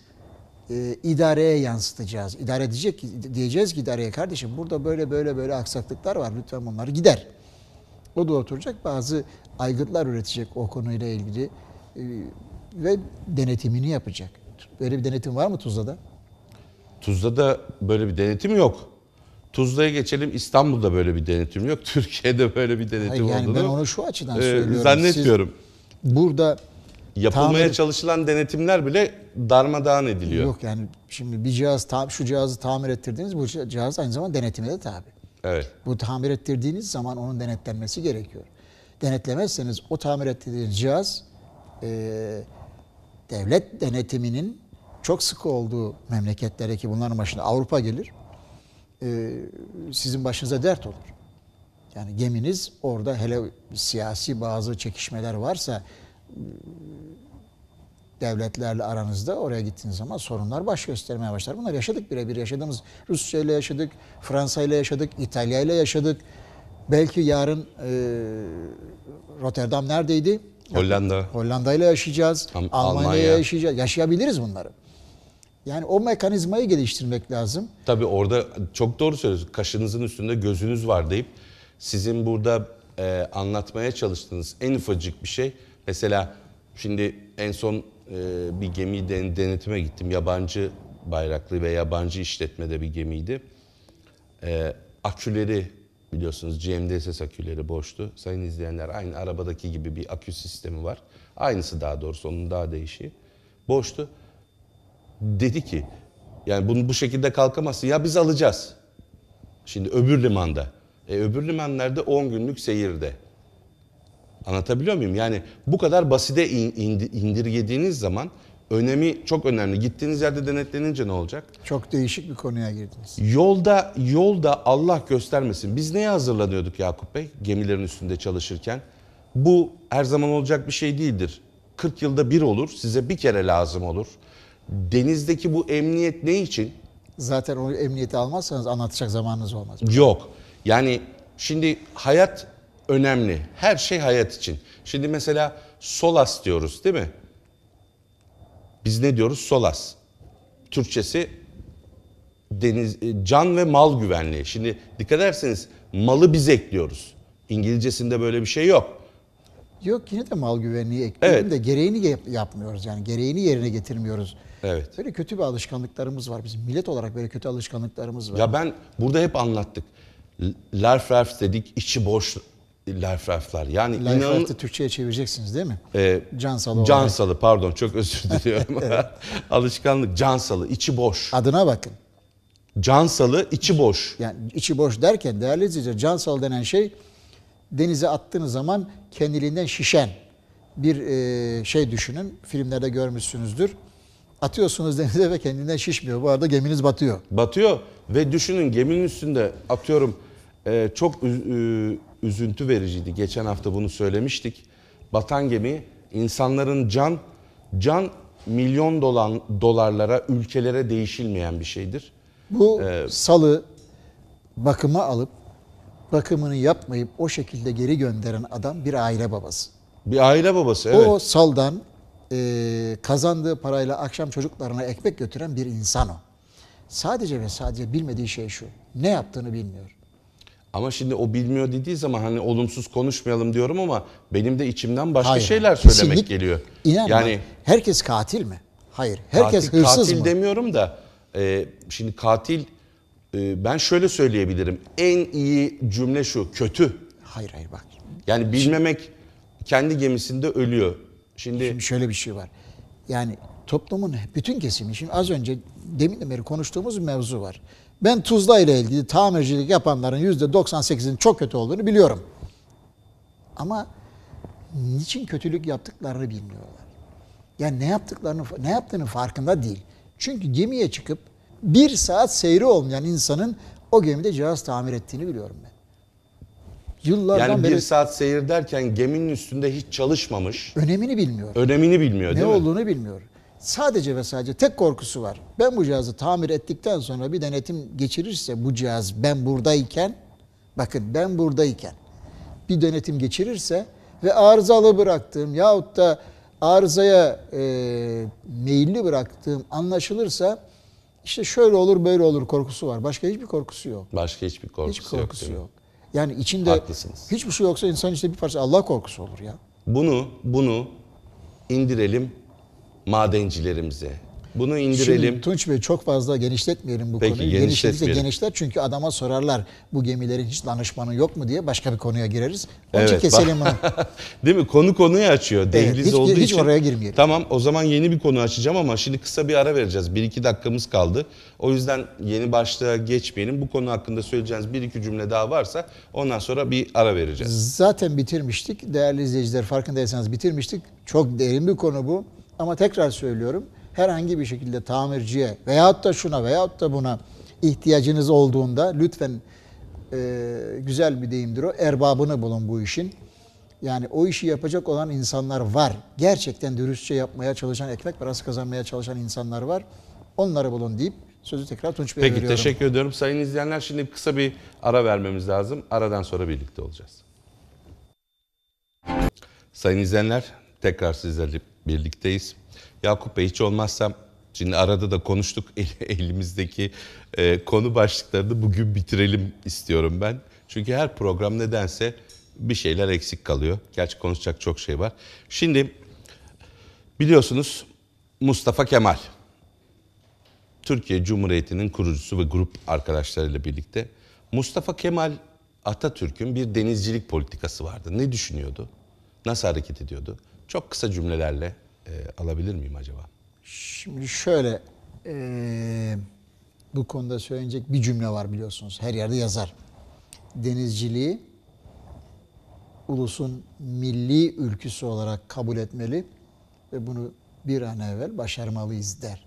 e, idareye yansıtacağız. İdare edecek diyeceğiz ki idareye kardeşim burada böyle böyle böyle aksaklıklar var. Lütfen bunları gider. O da oturacak bazı aygıtlar üretecek o konuyla ilgili e, ve denetimini yapacak. Böyle bir denetim var mı Tuzla'da? Tuzla da böyle bir denetim yok. Tuzla'ya geçelim İstanbul'da böyle bir denetim yok. <laughs> Türkiye'de böyle bir denetim Hayır, yani olduğunu. Ben onu şu açıdan e, söylüyorum. Zannetmiyorum. Siz burada yapılmaya tamir... çalışılan denetimler bile darmadağın ediliyor. Yok yani şimdi bir cihaz şu cihazı tamir ettirdiğiniz bu cihaz aynı zamanda denetime de tabi. Evet. Bu tamir ettirdiğiniz zaman onun denetlenmesi gerekiyor. Denetlemezseniz o tamir ettirdiğiniz cihaz e, devlet denetiminin çok sık olduğu memleketlere ki bunların başında Avrupa gelir, e, sizin başınıza dert olur. Yani geminiz orada hele siyasi bazı çekişmeler varsa e, devletlerle aranızda oraya gittiğiniz zaman sorunlar baş göstermeye başlar. Bunları yaşadık birebir yaşadığımız Rusya ile yaşadık, Fransa ile yaşadık, İtalya ile yaşadık. Belki yarın e, Rotterdam neredeydi? Hollanda. Hollanda ile yaşayacağız. Tam Almanya ile yaşayacağız. Yaşayabiliriz bunları. Yani o mekanizmayı geliştirmek lazım. Tabii orada çok doğru söylüyorsunuz. Kaşınızın üstünde gözünüz var deyip sizin burada e, anlatmaya çalıştığınız en ufacık bir şey mesela şimdi en son e, bir gemi den, denetime gittim. Yabancı bayraklı ve yabancı işletmede bir gemiydi. E, aküleri biliyorsunuz GMDSS aküleri boştu. Sayın izleyenler aynı arabadaki gibi bir akü sistemi var. Aynısı daha doğrusu onun daha değişiği. Boştu dedi ki yani bunu bu şekilde kalkamazsın ya biz alacağız. Şimdi öbür limanda. E, öbür limanlarda 10 günlük seyirde. Anlatabiliyor muyum? Yani bu kadar basite indirgediğiniz zaman önemi çok önemli. Gittiğiniz yerde denetlenince ne olacak? Çok değişik bir konuya girdiniz. Yolda yolda Allah göstermesin. Biz neye hazırlanıyorduk Yakup Bey? Gemilerin üstünde çalışırken. Bu her zaman olacak bir şey değildir. 40 yılda bir olur, size bir kere lazım olur. Denizdeki bu emniyet ne için? Zaten o emniyeti almazsanız anlatacak zamanınız olmaz. Yok. Yani şimdi hayat önemli. Her şey hayat için. Şimdi mesela solas diyoruz değil mi? Biz ne diyoruz? Solas. Türkçesi deniz, e, can ve mal güvenliği. Şimdi dikkat ederseniz malı biz ekliyoruz. İngilizcesinde böyle bir şey yok. Yok yine de mal güvenliği ekliyorum evet. de gereğini yapmıyoruz yani gereğini yerine getirmiyoruz. Evet. Böyle kötü bir alışkanlıklarımız var bizim millet olarak böyle kötü alışkanlıklarımız var. Ya ben burada hep anlattık. Lerf lerf dedik içi boş lerf lerfler. Yani lerf inan... Türkçe'ye çevireceksiniz değil mi? Ee, cansalı olarak. Cansalı pardon çok özür <laughs> diliyorum. evet. <laughs> Alışkanlık cansalı içi boş. Adına bakın. Cansalı içi boş. Yani içi boş derken değerli izleyiciler cansalı denen şey denize attığınız zaman kendiliğinden şişen bir e, şey düşünün. Filmlerde görmüşsünüzdür. Atıyorsunuz <laughs> denize ve kendinden şişmiyor. Bu arada geminiz batıyor. Batıyor ve düşünün geminin üstünde atıyorum e, çok üzüntü vericiydi. Geçen hafta bunu söylemiştik. Batan gemi insanların can can milyon dolan, dolarlara ülkelere değişilmeyen bir şeydir. Bu ee, salı bakıma alıp bakımını yapmayıp o şekilde geri gönderen adam bir aile babası. Bir aile babası evet. O saldan e, kazandığı parayla akşam çocuklarına ekmek götüren bir insan o. Sadece ve sadece bilmediği şey şu. Ne yaptığını bilmiyor. Ama şimdi o bilmiyor dediği zaman hani olumsuz konuşmayalım diyorum ama benim de içimden başka Hayır, şeyler kesinlik, söylemek geliyor. İnanma, yani herkes katil mi? Hayır. Herkes katil, hırsız katil mı? Katil demiyorum da e, şimdi katil ee, ben şöyle söyleyebilirim. En iyi cümle şu. Kötü. Hayır hayır bak. Yani bilmemek şimdi, kendi gemisinde ölüyor. Şimdi, şimdi şöyle bir şey var. Yani toplumun bütün kesimi. Şimdi az önce demin beri konuştuğumuz bir mevzu var. Ben Tuzla ile ilgili tamircilik yapanların yüzde %98'inin çok kötü olduğunu biliyorum. Ama niçin kötülük yaptıklarını bilmiyorlar. Yani ne yaptıklarını ne yaptığını farkında değil. Çünkü gemiye çıkıp bir saat seyri olmayan insanın o gemide cihaz tamir ettiğini biliyorum ben. Yıllardan yani bir beri... saat seyir derken geminin üstünde hiç çalışmamış. Önemini bilmiyor. Önemini bilmiyor ne değil mi? Ne olduğunu bilmiyor. Sadece ve sadece tek korkusu var. Ben bu cihazı tamir ettikten sonra bir denetim geçirirse bu cihaz ben buradayken, bakın ben buradayken bir denetim geçirirse ve arızalı bıraktığım yahut da arızaya e, meyilli bıraktığım anlaşılırsa işte şöyle olur böyle olur korkusu var. Başka hiçbir korkusu yok. Başka hiçbir korkusu, Hiç korkusu yok. yok. Yani içinde Haklısınız. hiçbir şey yoksa insan içinde bir parça Allah korkusu olur ya. Bunu bunu indirelim madencilerimize, bunu indirelim. Şimdi Tunç Bey çok fazla genişletmeyelim bu Peki, konuyu. Genişletirse genişler çünkü adama sorarlar bu gemilerin hiç danışmanı yok mu diye başka bir konuya gireriz. Onun evet, için keselim onu. <laughs> Değil mi? Konu konuyu açıyor. Dehliz hiç, olduğu hiç için. Hiç oraya girmeyelim. Tamam o zaman yeni bir konu açacağım ama şimdi kısa bir ara vereceğiz. Bir iki dakikamız kaldı. O yüzden yeni başlığa geçmeyelim. Bu konu hakkında söyleyeceğiniz bir iki cümle daha varsa ondan sonra bir ara vereceğiz. Zaten bitirmiştik. Değerli izleyiciler farkındaysanız bitirmiştik. Çok derin bir konu bu. Ama tekrar söylüyorum herhangi bir şekilde tamirciye veyahut da şuna veyahut da buna ihtiyacınız olduğunda lütfen e, güzel bir deyimdir o erbabını bulun bu işin. Yani o işi yapacak olan insanlar var. Gerçekten dürüstçe yapmaya çalışan, ekmek parası kazanmaya çalışan insanlar var. Onları bulun deyip sözü tekrar Tunç Bey'e veriyorum. Peki teşekkür ediyorum. Sayın izleyenler şimdi kısa bir ara vermemiz lazım. Aradan sonra birlikte olacağız. Sayın izleyenler tekrar sizlerle birlikteyiz. Yakup Bey hiç olmazsa şimdi arada da konuştuk <laughs> elimizdeki e, konu başlıklarını bugün bitirelim istiyorum ben. Çünkü her program nedense bir şeyler eksik kalıyor. Gerçi konuşacak çok şey var. Şimdi biliyorsunuz Mustafa Kemal Türkiye Cumhuriyeti'nin kurucusu ve grup arkadaşlarıyla birlikte Mustafa Kemal Atatürk'ün bir denizcilik politikası vardı. Ne düşünüyordu? Nasıl hareket ediyordu? Çok kısa cümlelerle e, alabilir miyim acaba? Şimdi şöyle e, bu konuda söyleyecek bir cümle var biliyorsunuz. Her yerde yazar. Denizciliği ulusun milli ülküsü olarak kabul etmeli ve bunu bir an evvel başarmalıyız der.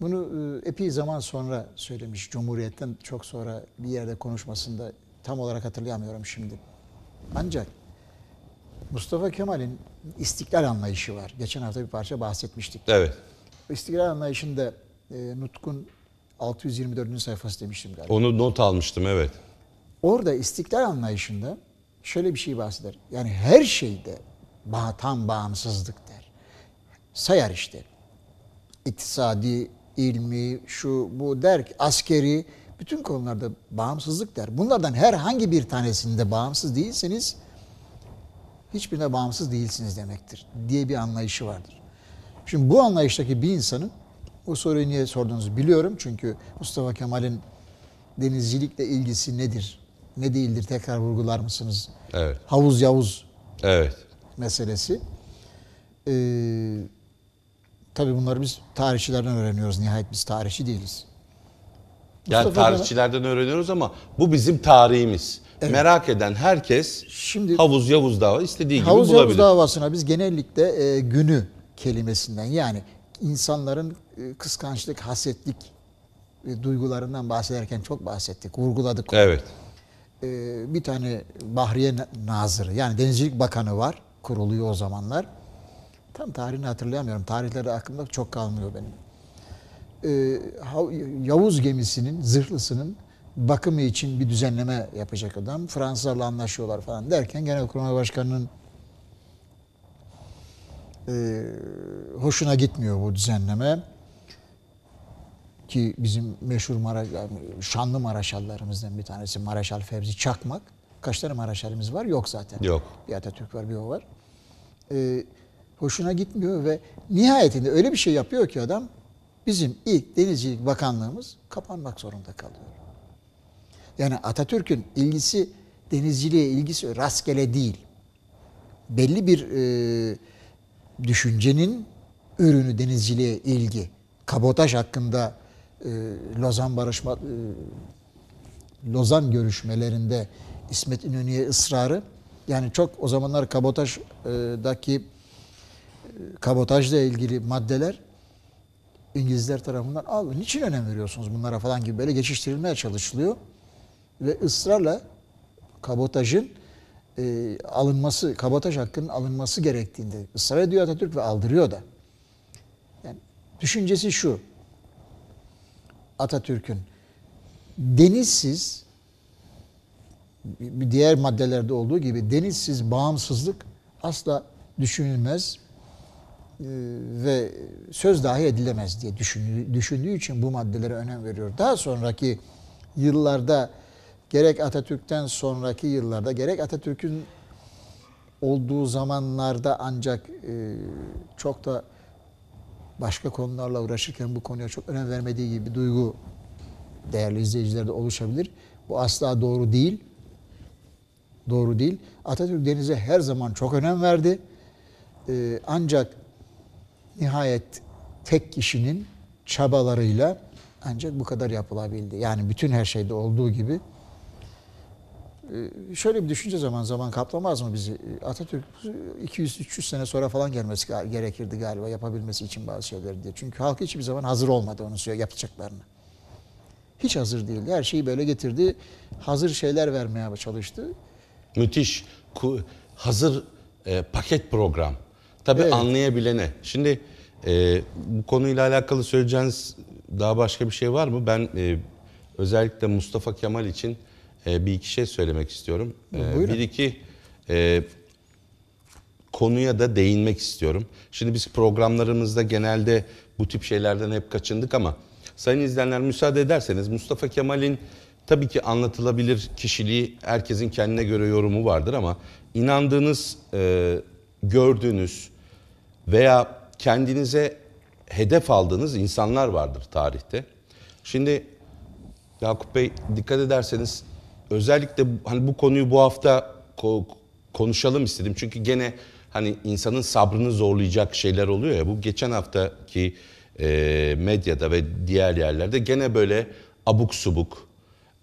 Bunu e, epey zaman sonra söylemiş. Cumhuriyet'ten çok sonra bir yerde konuşmasında tam olarak hatırlayamıyorum şimdi. Ancak Mustafa Kemal'in istiklal anlayışı var. Geçen hafta bir parça bahsetmiştik. Evet. İstiklal anlayışında e, Nutk'un 624. sayfası demiştim galiba. Onu not almıştım evet. Orada istiklal anlayışında şöyle bir şey bahseder. Yani her şeyde tam bağımsızlık der. Sayar işte. İktisadi, ilmi, şu bu der ki askeri bütün konularda bağımsızlık der. Bunlardan herhangi bir tanesinde bağımsız değilseniz hiçbirine bağımsız değilsiniz demektir diye bir anlayışı vardır. Şimdi bu anlayıştaki bir insanın, o soruyu niye sorduğunuzu biliyorum çünkü Mustafa Kemal'in denizcilikle ilgisi nedir, ne değildir tekrar vurgular mısınız? Evet. Havuz Yavuz evet. meselesi. Ee, tabii bunları biz tarihçilerden öğreniyoruz. Nihayet biz tarihçi değiliz. Yani Mustafa tarihçilerden öğreniyoruz ama bu bizim tarihimiz. Evet. Merak eden herkes Şimdi Havuz Yavuz davası istediği Havuz gibi bulabilir. Havuz Yavuz davasına biz genellikle e, günü kelimesinden yani insanların e, kıskançlık, hasetlik e, duygularından bahsederken çok bahsettik, vurguladık. Evet. E, bir tane Bahriye Nazırı yani Denizcilik Bakanı var, kuruluyor o zamanlar. Tam tarihini hatırlayamıyorum. tarihlerde aklımda çok kalmıyor benim. E, Yavuz gemisinin, zırhlısının bakımı için bir düzenleme yapacak adam. Fransızlarla anlaşıyorlar falan derken Genelkurmay Başkanı'nın e, hoşuna gitmiyor bu düzenleme. Ki bizim meşhur Maraş, şanlı Maraşallarımızdan bir tanesi Maraşal Fevzi Çakmak. Kaç tane Maraşalimiz var? Yok zaten. Yok. Bir Atatürk var, bir o var. E, hoşuna gitmiyor ve nihayetinde öyle bir şey yapıyor ki adam bizim ilk Denizcilik Bakanlığımız kapanmak zorunda kalıyor. Yani Atatürk'ün ilgisi denizciliğe ilgisi rastgele değil. Belli bir e, düşüncenin ürünü denizciliğe ilgi. Kabotaj hakkında e, Lozan barışma e, Lozan görüşmelerinde İsmet İnönü'ye ısrarı yani çok o zamanlar kabotajdaki e, kabotajla ilgili maddeler İngilizler tarafından alın, niçin önem veriyorsunuz bunlara falan gibi böyle geçiştirilmeye çalışılıyor ve ısrarla kabotajın e, alınması, kabotaj hakkının alınması gerektiğinde ısrar ediyor Atatürk ve aldırıyor da. Yani düşüncesi şu. Atatürk'ün denizsiz diğer maddelerde olduğu gibi denizsiz bağımsızlık asla düşünülmez e, ve söz dahi edilemez diye düşündüğü için bu maddelere önem veriyor. Daha sonraki yıllarda gerek Atatürk'ten sonraki yıllarda gerek Atatürk'ün olduğu zamanlarda ancak e, çok da başka konularla uğraşırken bu konuya çok önem vermediği gibi bir duygu değerli izleyicilerde oluşabilir. Bu asla doğru değil. Doğru değil. Atatürk denize her zaman çok önem verdi. E, ancak nihayet tek kişinin çabalarıyla ancak bu kadar yapılabildi. Yani bütün her şeyde olduğu gibi ee, şöyle bir düşünce zaman zaman kaplamaz mı bizi? Ee, Atatürk 200-300 e, sene sonra falan gelmesi gerekirdi galiba yapabilmesi için bazı şeyler diye. Çünkü halk hiçbir zaman hazır olmadı onun suya yapacaklarını. Hiç hazır değildi. Her şeyi böyle getirdi. Hazır şeyler vermeye çalıştı. Müthiş. Hazır e, paket program. Tabii evet. anlayabilene. Şimdi e, bu konuyla alakalı söyleyeceğiniz daha başka bir şey var mı? Ben e, özellikle Mustafa Kemal için e, bir iki şey söylemek istiyorum. E, bir iki e, konuya da değinmek istiyorum. Şimdi biz programlarımızda genelde bu tip şeylerden hep kaçındık ama sayın izleyenler müsaade ederseniz Mustafa Kemal'in tabii ki anlatılabilir kişiliği herkesin kendine göre yorumu vardır ama inandığınız, e, gördüğünüz veya kendinize hedef aldığınız insanlar vardır tarihte. Şimdi Yakup Bey dikkat ederseniz özellikle hani bu konuyu bu hafta ko konuşalım istedim. Çünkü gene hani insanın sabrını zorlayacak şeyler oluyor ya. Bu geçen haftaki e, medyada ve diğer yerlerde gene böyle abuk subuk.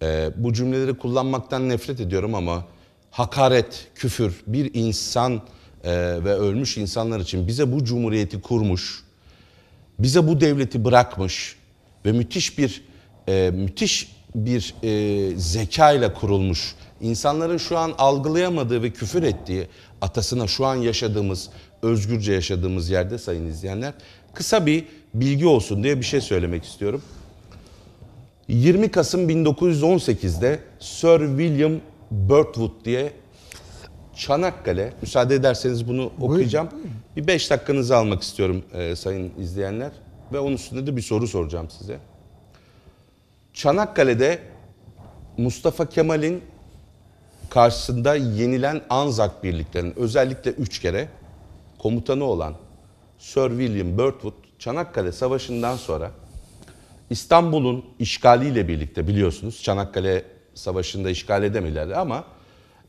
E, bu cümleleri kullanmaktan nefret ediyorum ama hakaret, küfür bir insan e, ve ölmüş insanlar için bize bu cumhuriyeti kurmuş, bize bu devleti bırakmış ve müthiş bir e, müthiş bir e, zeka ile kurulmuş, insanların şu an algılayamadığı ve küfür ettiği atasına şu an yaşadığımız, özgürce yaşadığımız yerde sayın izleyenler kısa bir bilgi olsun diye bir şey söylemek istiyorum. 20 Kasım 1918'de Sir William Birdwood diye Çanakkale, müsaade ederseniz bunu okuyacağım. Buyurun, buyurun. Bir 5 dakikanızı almak istiyorum e, sayın izleyenler ve onun üstünde de bir soru soracağım size. Çanakkale'de Mustafa Kemal'in karşısında yenilen Anzak birliklerinin özellikle üç kere komutanı olan Sir William Birdwood Çanakkale Savaşı'ndan sonra İstanbul'un işgaliyle birlikte biliyorsunuz Çanakkale Savaşı'nda işgal edemediler ama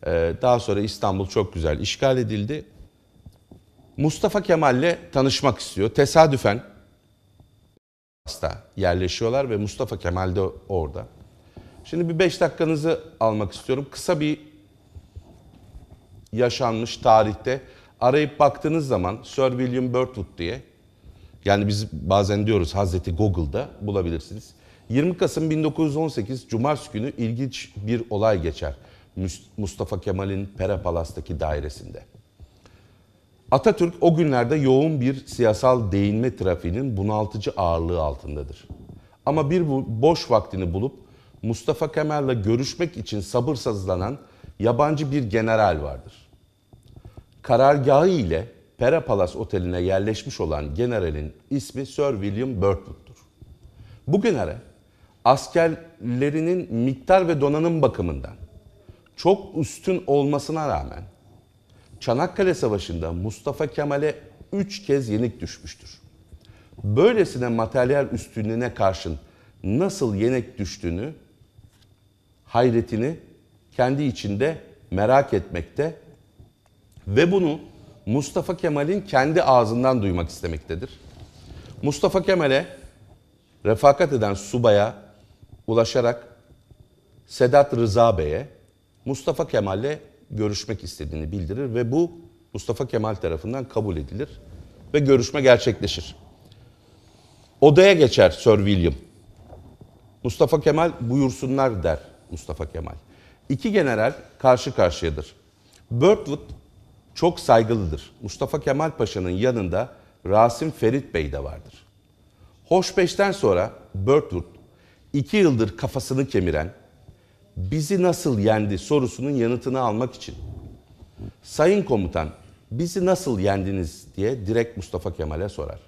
e, daha sonra İstanbul çok güzel işgal edildi. Mustafa Kemal'le tanışmak istiyor. Tesadüfen Palas'ta yerleşiyorlar ve Mustafa Kemal de orada. Şimdi bir 5 dakikanızı almak istiyorum. Kısa bir yaşanmış tarihte arayıp baktığınız zaman Sir William Birdwood diye yani biz bazen diyoruz Hazreti Google'da bulabilirsiniz. 20 Kasım 1918 Cumartesi günü ilginç bir olay geçer. Mustafa Kemal'in Pera Palas'taki dairesinde. Atatürk o günlerde yoğun bir siyasal değinme trafiğinin bunaltıcı ağırlığı altındadır. Ama bir boş vaktini bulup Mustafa Kemal'le görüşmek için sabırsızlanan yabancı bir general vardır. Karargahı ile Pera Palace Oteli'ne yerleşmiş olan generalin ismi Sir William Birdwood'dur. Bu general askerlerinin miktar ve donanım bakımından çok üstün olmasına rağmen Çanakkale Savaşı'nda Mustafa Kemal'e 3 kez yenik düşmüştür. Böylesine materyal üstünlüğüne karşın nasıl yenik düştüğünü, hayretini kendi içinde merak etmekte ve bunu Mustafa Kemal'in kendi ağzından duymak istemektedir. Mustafa Kemal'e refakat eden subaya ulaşarak Sedat Rıza Bey'e Mustafa Kemal'le görüşmek istediğini bildirir ve bu Mustafa Kemal tarafından kabul edilir ve görüşme gerçekleşir. Odaya geçer Sir William. Mustafa Kemal buyursunlar der Mustafa Kemal. İki general karşı karşıyadır. Birdwood çok saygılıdır. Mustafa Kemal Paşa'nın yanında Rasim Ferit Bey de vardır. Hoşbeş'ten sonra Birdwood iki yıldır kafasını kemiren bizi nasıl yendi sorusunun yanıtını almak için. Sayın komutan bizi nasıl yendiniz diye direkt Mustafa Kemal'e sorar.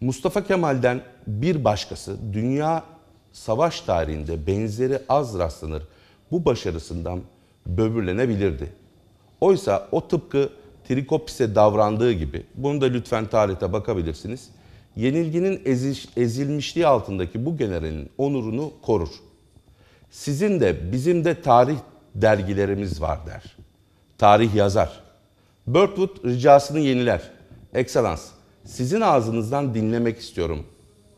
Mustafa Kemal'den bir başkası dünya savaş tarihinde benzeri az rastlanır bu başarısından böbürlenebilirdi. Oysa o tıpkı Trikopis'e davrandığı gibi, bunu da lütfen tarihte bakabilirsiniz, yenilginin eziş, ezilmişliği altındaki bu generalin onurunu korur. Sizin de bizim de tarih dergilerimiz var der. Tarih yazar. Birdwood ricasını yeniler. Excellence, sizin ağzınızdan dinlemek istiyorum.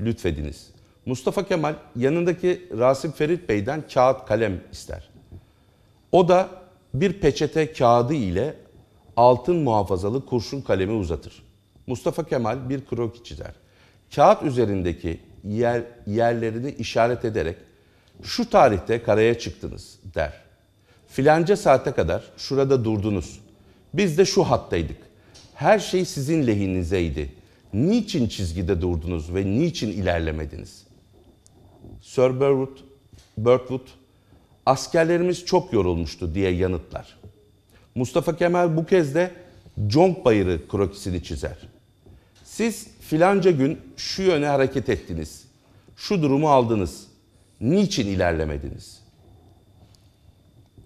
Lütfediniz. Mustafa Kemal yanındaki Rasip Ferit Bey'den kağıt kalem ister. O da bir peçete kağıdı ile altın muhafazalı kurşun kalemi uzatır. Mustafa Kemal bir krokiçi der. Kağıt üzerindeki yer, yerlerini işaret ederek şu tarihte karaya çıktınız der. Filanca saate kadar şurada durdunuz. Biz de şu hattaydık. Her şey sizin lehinizeydi. Niçin çizgide durdunuz ve niçin ilerlemediniz? Sir Burwood, Birdwood, askerlerimiz çok yorulmuştu diye yanıtlar. Mustafa Kemal bu kez de Conk Bayırı krokisini çizer. Siz filanca gün şu yöne hareket ettiniz. Şu durumu aldınız. Niçin ilerlemediniz?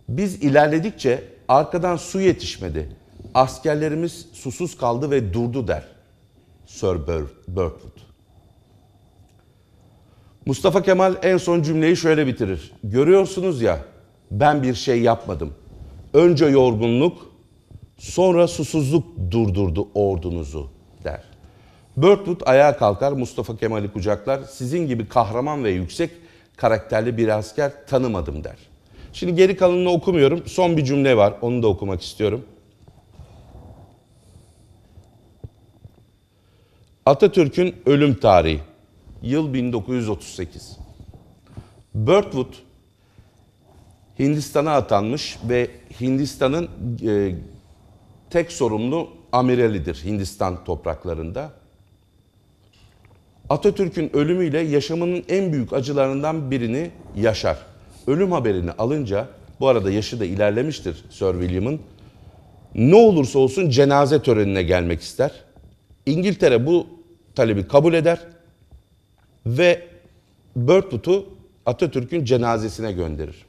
Biz ilerledikçe arkadan su yetişmedi. Askerlerimiz susuz kaldı ve durdu der Sir Birdwood. Mustafa Kemal en son cümleyi şöyle bitirir. Görüyorsunuz ya ben bir şey yapmadım. Önce yorgunluk, sonra susuzluk durdurdu ordunuzu der. Birdwood ayağa kalkar, Mustafa Kemal'i kucaklar. Sizin gibi kahraman ve yüksek karakterli bir asker tanımadım der. Şimdi geri kalanını okumuyorum. Son bir cümle var. Onu da okumak istiyorum. Atatürk'ün ölüm tarihi. Yıl 1938. Birdwood Hindistan'a atanmış ve Hindistan'ın e, tek sorumlu amiralidir Hindistan topraklarında. Atatürk'ün ölümüyle yaşamının en büyük acılarından birini yaşar. Ölüm haberini alınca bu arada yaşı da ilerlemiştir Sir William'ın. Ne olursa olsun cenaze törenine gelmek ister. İngiltere bu talebi kabul eder ve Birdwood'u Atatürk'ün cenazesine gönderir.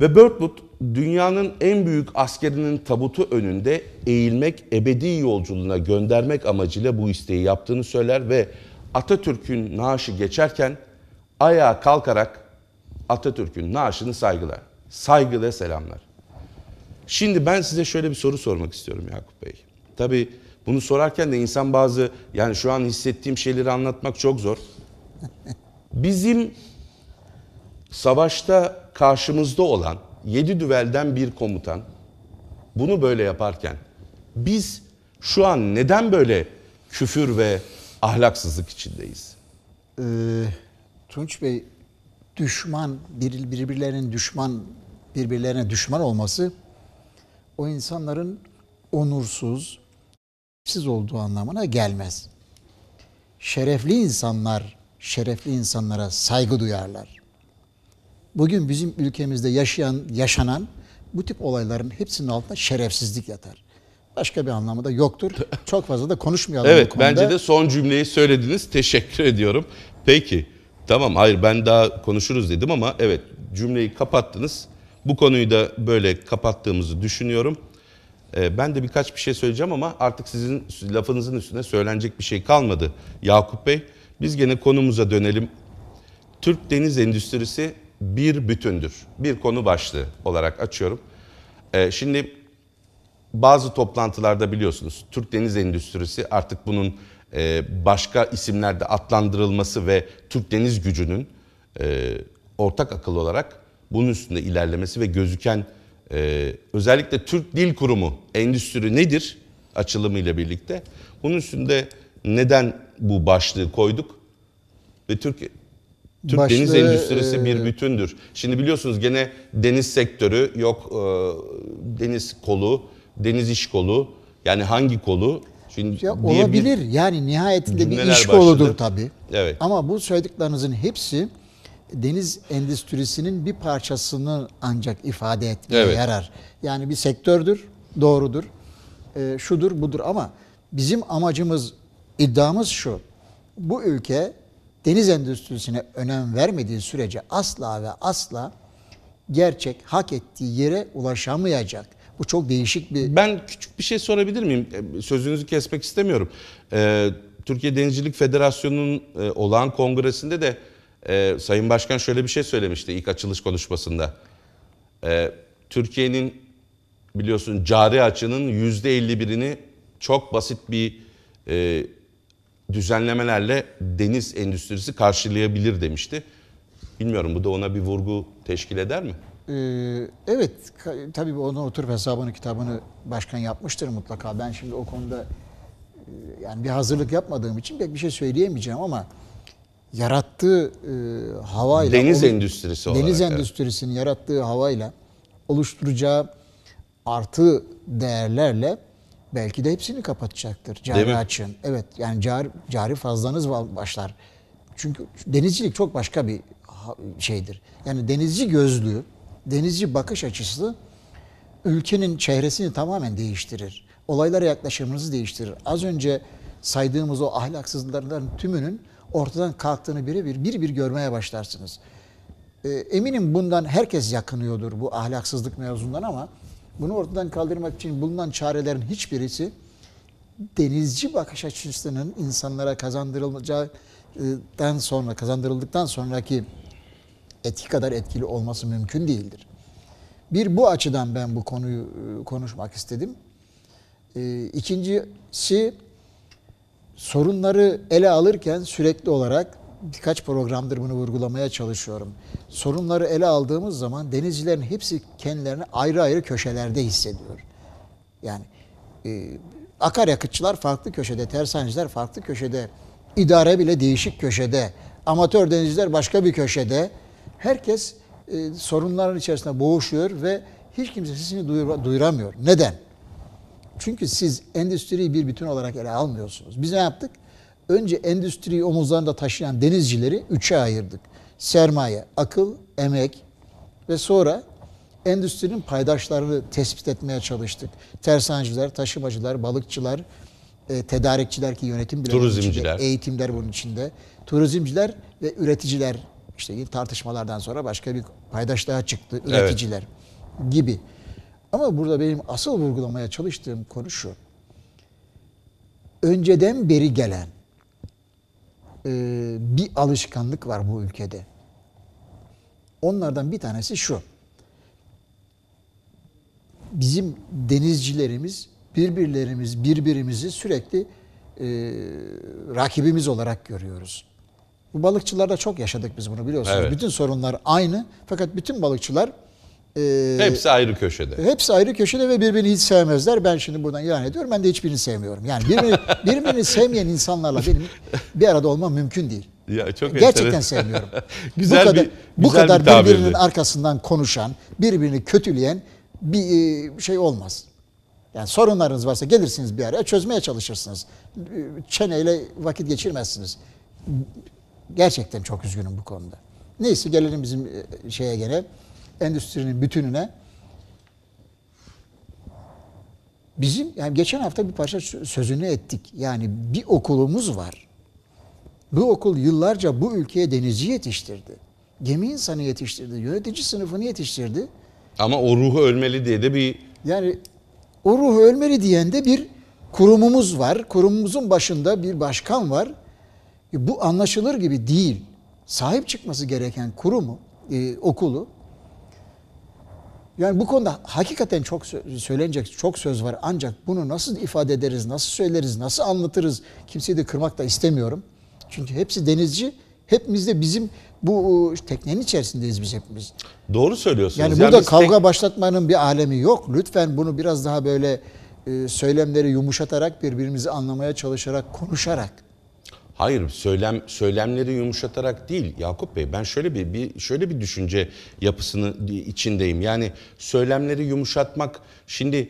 Ve Birdwood dünyanın en büyük askerinin tabutu önünde eğilmek, ebedi yolculuğuna göndermek amacıyla bu isteği yaptığını söyler ve Atatürk'ün naaşı geçerken ayağa kalkarak Atatürk'ün naaşını saygılar. Saygıyla selamlar. Şimdi ben size şöyle bir soru sormak istiyorum Yakup Bey. Tabii bunu sorarken de insan bazı yani şu an hissettiğim şeyleri anlatmak çok zor. Bizim savaşta karşımızda olan 7 düvelden bir komutan bunu böyle yaparken biz şu an neden böyle küfür ve ahlaksızlık içindeyiz? Ee, Tunç Bey düşman bir, birbirlerinin düşman birbirlerine düşman olması o insanların onursuz, siz olduğu anlamına gelmez. Şerefli insanlar şerefli insanlara saygı duyarlar. Bugün bizim ülkemizde yaşayan, yaşanan bu tip olayların hepsinin altında şerefsizlik yatar. Başka bir anlamı da yoktur. <laughs> Çok fazla da konuşmayalım evet, bu konuda. Evet bence de son cümleyi söylediniz. Teşekkür ediyorum. Peki tamam hayır ben daha konuşuruz dedim ama evet cümleyi kapattınız. Bu konuyu da böyle kapattığımızı düşünüyorum. Ee, ben de birkaç bir şey söyleyeceğim ama artık sizin lafınızın üstüne söylenecek bir şey kalmadı Yakup Bey. Biz gene konumuza dönelim. Türk deniz endüstrisi bir bütündür. Bir konu başlığı olarak açıyorum. Ee, şimdi bazı toplantılarda biliyorsunuz Türk deniz endüstrisi artık bunun e, başka isimlerde adlandırılması ve Türk deniz gücünün e, ortak akıl olarak bunun üstünde ilerlemesi ve gözüken e, özellikle Türk Dil Kurumu endüstri nedir açılımıyla birlikte bunun üstünde neden bu başlığı koyduk ve Türk Türk Başlığı, deniz endüstrisi bir e, bütündür. Şimdi biliyorsunuz gene deniz sektörü yok e, deniz kolu, deniz iş kolu. Yani hangi kolu? Şimdi ya olabilir. Bir, yani nihayetinde bir iş koludur tabii. Evet. Ama bu söylediklerinizin hepsi deniz endüstrisinin bir parçasını ancak ifade etmeye evet. yarar. Yani bir sektördür, doğrudur. E, şudur budur ama bizim amacımız iddiamız şu. Bu ülke deniz endüstrisine önem vermediği sürece asla ve asla gerçek hak ettiği yere ulaşamayacak. Bu çok değişik bir... Ben küçük bir şey sorabilir miyim? E, sözünüzü kesmek istemiyorum. Ee, Türkiye Denizcilik Federasyonu'nun e, olağan kongresinde de e, Sayın Başkan şöyle bir şey söylemişti ilk açılış konuşmasında. E, Türkiye'nin biliyorsun cari açının %51'ini çok basit bir e, düzenlemelerle deniz endüstrisi karşılayabilir demişti. Bilmiyorum bu da ona bir vurgu teşkil eder mi? Ee, evet tabii ona oturup hesabını kitabını başkan yapmıştır mutlaka. Ben şimdi o konuda e, yani bir hazırlık yapmadığım için pek bir şey söyleyemeyeceğim ama yarattığı e, havayla deniz olu- endüstrisi olarak, deniz evet. endüstrisinin yarattığı havayla oluşturacağı artı değerlerle belki de hepsini kapatacaktır cari açın, Evet yani cari, cari fazlanız başlar. Çünkü denizcilik çok başka bir şeydir. Yani denizci gözlüğü, denizci bakış açısı ülkenin çehresini tamamen değiştirir. Olaylara yaklaşımınızı değiştirir. Az önce saydığımız o ahlaksızlıkların tümünün ortadan kalktığını birebir bir bir görmeye başlarsınız. Ee, eminim bundan herkes yakınıyordur bu ahlaksızlık mevzundan ama bunu ortadan kaldırmak için bulunan çarelerin hiçbirisi denizci bakış açısının insanlara kazandırılacağından sonra kazandırıldıktan sonraki etki kadar etkili olması mümkün değildir. Bir bu açıdan ben bu konuyu e, konuşmak istedim. E, ikincisi sorunları ele alırken sürekli olarak birkaç programdır bunu vurgulamaya çalışıyorum. Sorunları ele aldığımız zaman denizcilerin hepsi kendilerini ayrı ayrı köşelerde hissediyor. Yani e, akaryakıtçılar farklı köşede, tersaneciler farklı köşede, idare bile değişik köşede, amatör denizciler başka bir köşede. Herkes e, sorunların içerisinde boğuşuyor ve hiç kimse sesini duyur, duyuramıyor. Neden? Çünkü siz endüstriyi bir bütün olarak ele almıyorsunuz. Biz ne yaptık? önce endüstriyi omuzlarında taşıyan denizcileri üçe ayırdık. Sermaye, akıl, emek ve sonra endüstrinin paydaşlarını tespit etmeye çalıştık. Tersancılar, taşımacılar, balıkçılar, e, tedarikçiler ki yönetim bile turizmciler, içinde, eğitimler bunun içinde. Turizmciler ve üreticiler işte tartışmalardan sonra başka bir paydaşlığa çıktı. Üreticiler evet. gibi. Ama burada benim asıl vurgulamaya çalıştığım konu şu. Önceden beri gelen e, bir alışkanlık var bu ülkede. Onlardan bir tanesi şu. Bizim denizcilerimiz birbirlerimiz birbirimizi sürekli e, rakibimiz olarak görüyoruz. Bu balıkçılarda çok yaşadık biz bunu biliyorsunuz. Evet. Bütün sorunlar aynı fakat bütün balıkçılar e, hepsi ayrı köşede. Hepsi ayrı köşede ve birbirini hiç sevmezler. Ben şimdi buradan ilan ediyorum. Ben de hiçbirini sevmiyorum. Yani birbirini, <laughs> birbirini sevmeyen insanlarla benim bir arada olmam mümkün değil. Ya çok Gerçekten enteresan. sevmiyorum. <laughs> güzel bu kadar, bir, bu kadar bir birbirinin arkasından konuşan, birbirini kötüleyen bir e, şey olmaz. Yani sorunlarınız varsa gelirsiniz bir araya çözmeye çalışırsınız. E, çeneyle vakit geçirmezsiniz. Gerçekten çok üzgünüm bu konuda. Neyse gelelim bizim e, şeye gene endüstrinin bütününe. Bizim yani geçen hafta bir parça sözünü ettik. Yani bir okulumuz var. Bu okul yıllarca bu ülkeye denizci yetiştirdi. Gemi insanı yetiştirdi, yönetici sınıfını yetiştirdi. Ama o ruhu ölmeli diye de bir... Yani o ruhu ölmeli diyen de bir kurumumuz var. Kurumumuzun başında bir başkan var. E bu anlaşılır gibi değil. Sahip çıkması gereken kurumu, e, okulu yani bu konuda hakikaten çok söylenecek çok söz var. Ancak bunu nasıl ifade ederiz, nasıl söyleriz, nasıl anlatırız? Kimseyi de kırmak da istemiyorum. Çünkü hepsi denizci. Hepimiz de bizim bu teknenin içerisindeyiz biz hepimiz. Doğru söylüyorsunuz. Yani, yani burada kavga tek... başlatmanın bir alemi yok. Lütfen bunu biraz daha böyle e, söylemleri yumuşatarak birbirimizi anlamaya çalışarak, konuşarak Hayır, söylem söylemleri yumuşatarak değil Yakup Bey. Ben şöyle bir, bir şöyle bir düşünce yapısını içindeyim. Yani söylemleri yumuşatmak şimdi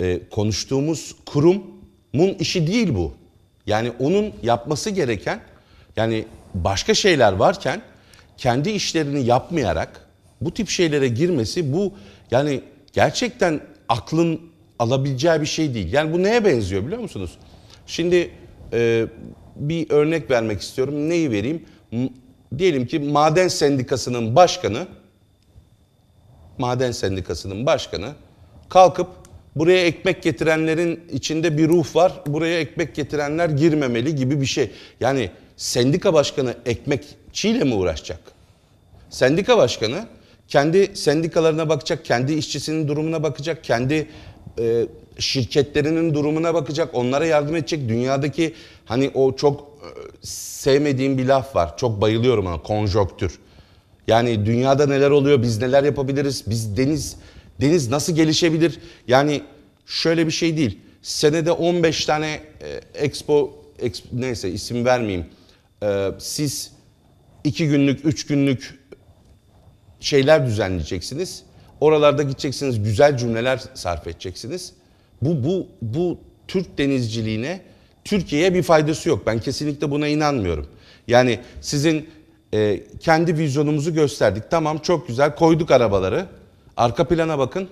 e, konuştuğumuz kurumun işi değil bu. Yani onun yapması gereken yani başka şeyler varken kendi işlerini yapmayarak bu tip şeylere girmesi bu yani gerçekten aklın alabileceği bir şey değil. Yani bu neye benziyor biliyor musunuz? Şimdi e, bir örnek vermek istiyorum. Neyi vereyim? Diyelim ki Maden Sendikası'nın başkanı Maden Sendikası'nın başkanı kalkıp buraya ekmek getirenlerin içinde bir ruh var. Buraya ekmek getirenler girmemeli gibi bir şey. Yani sendika başkanı ekmekçiyle mi uğraşacak? Sendika başkanı kendi sendikalarına bakacak, kendi işçisinin durumuna bakacak, kendi e, şirketlerinin durumuna bakacak, onlara yardım edecek, dünyadaki Hani o çok e, sevmediğim bir laf var. Çok bayılıyorum ona konjonktür. Yani dünyada neler oluyor, biz neler yapabiliriz, biz deniz deniz nasıl gelişebilir? Yani şöyle bir şey değil. Senede 15 tane e, expo, expo neyse isim vermeyeyim. E, siz iki günlük, üç günlük şeyler düzenleyeceksiniz. Oralarda gideceksiniz, güzel cümleler sarf edeceksiniz. Bu bu bu Türk denizciliğine Türkiye'ye bir faydası yok. Ben kesinlikle buna inanmıyorum. Yani sizin e, kendi vizyonumuzu gösterdik. Tamam çok güzel koyduk arabaları. Arka plana bakın.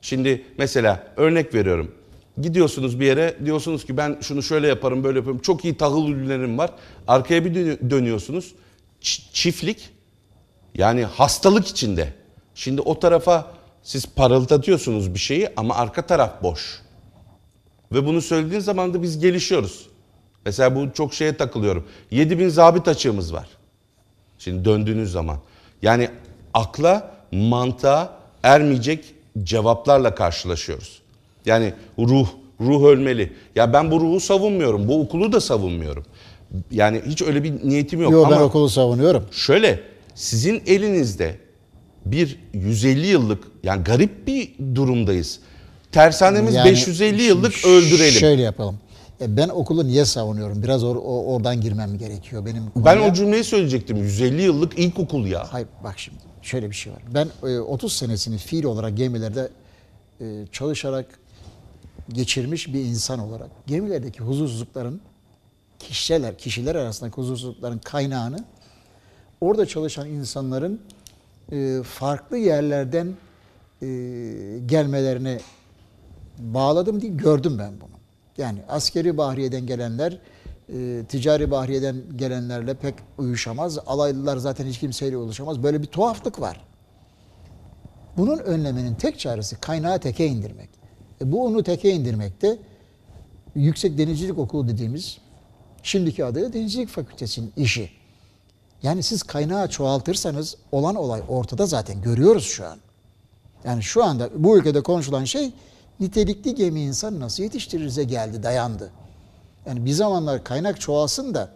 Şimdi mesela örnek veriyorum. Gidiyorsunuz bir yere diyorsunuz ki ben şunu şöyle yaparım böyle yaparım. Çok iyi tahıl ürünlerim var. Arkaya bir dönüyorsunuz. Ç- çiftlik yani hastalık içinde. Şimdi o tarafa siz parıldatıyorsunuz bir şeyi ama arka taraf boş. Ve bunu söylediğin zaman da biz gelişiyoruz. Mesela bu çok şeye takılıyorum. 7 bin zabit açığımız var. Şimdi döndüğünüz zaman. Yani akla, mantığa ermeyecek cevaplarla karşılaşıyoruz. Yani ruh, ruh ölmeli. Ya ben bu ruhu savunmuyorum. Bu okulu da savunmuyorum. Yani hiç öyle bir niyetim yok. Yok ben okulu savunuyorum. Şöyle sizin elinizde bir 150 yıllık yani garip bir durumdayız. Tersanemiz yani 550 yıllık öldürelim. Şöyle yapalım. E ben okulu niye savunuyorum? Biraz or, or, oradan girmem gerekiyor benim. Konuya. Ben o cümleyi söyleyecektim. 150 yıllık ilkokul ya. Hayır bak şimdi şöyle bir şey var. Ben e, 30 senesini fiil olarak gemilerde e, çalışarak geçirmiş bir insan olarak gemilerdeki huzursuzlukların kişiler kişiler arasındaki huzursuzlukların kaynağını orada çalışan insanların e, farklı yerlerden e, gelmelerine bağladım değil, gördüm ben bunu. Yani askeri bahriyeden gelenler, e, ticari bahriyeden gelenlerle pek uyuşamaz. Alaylılar zaten hiç kimseyle uyuşamaz. Böyle bir tuhaflık var. Bunun önlemenin tek çaresi kaynağı teke indirmek. E, bu onu teke indirmekte Yüksek Denizcilik Okulu dediğimiz şimdiki adıyla Denizcilik Fakültesi'nin işi. Yani siz kaynağı çoğaltırsanız olan olay ortada zaten görüyoruz şu an. Yani şu anda bu ülkede konuşulan şey nitelikli gemi insanı nasıl yetiştirirse geldi, dayandı. Yani bir zamanlar kaynak çoğalsın da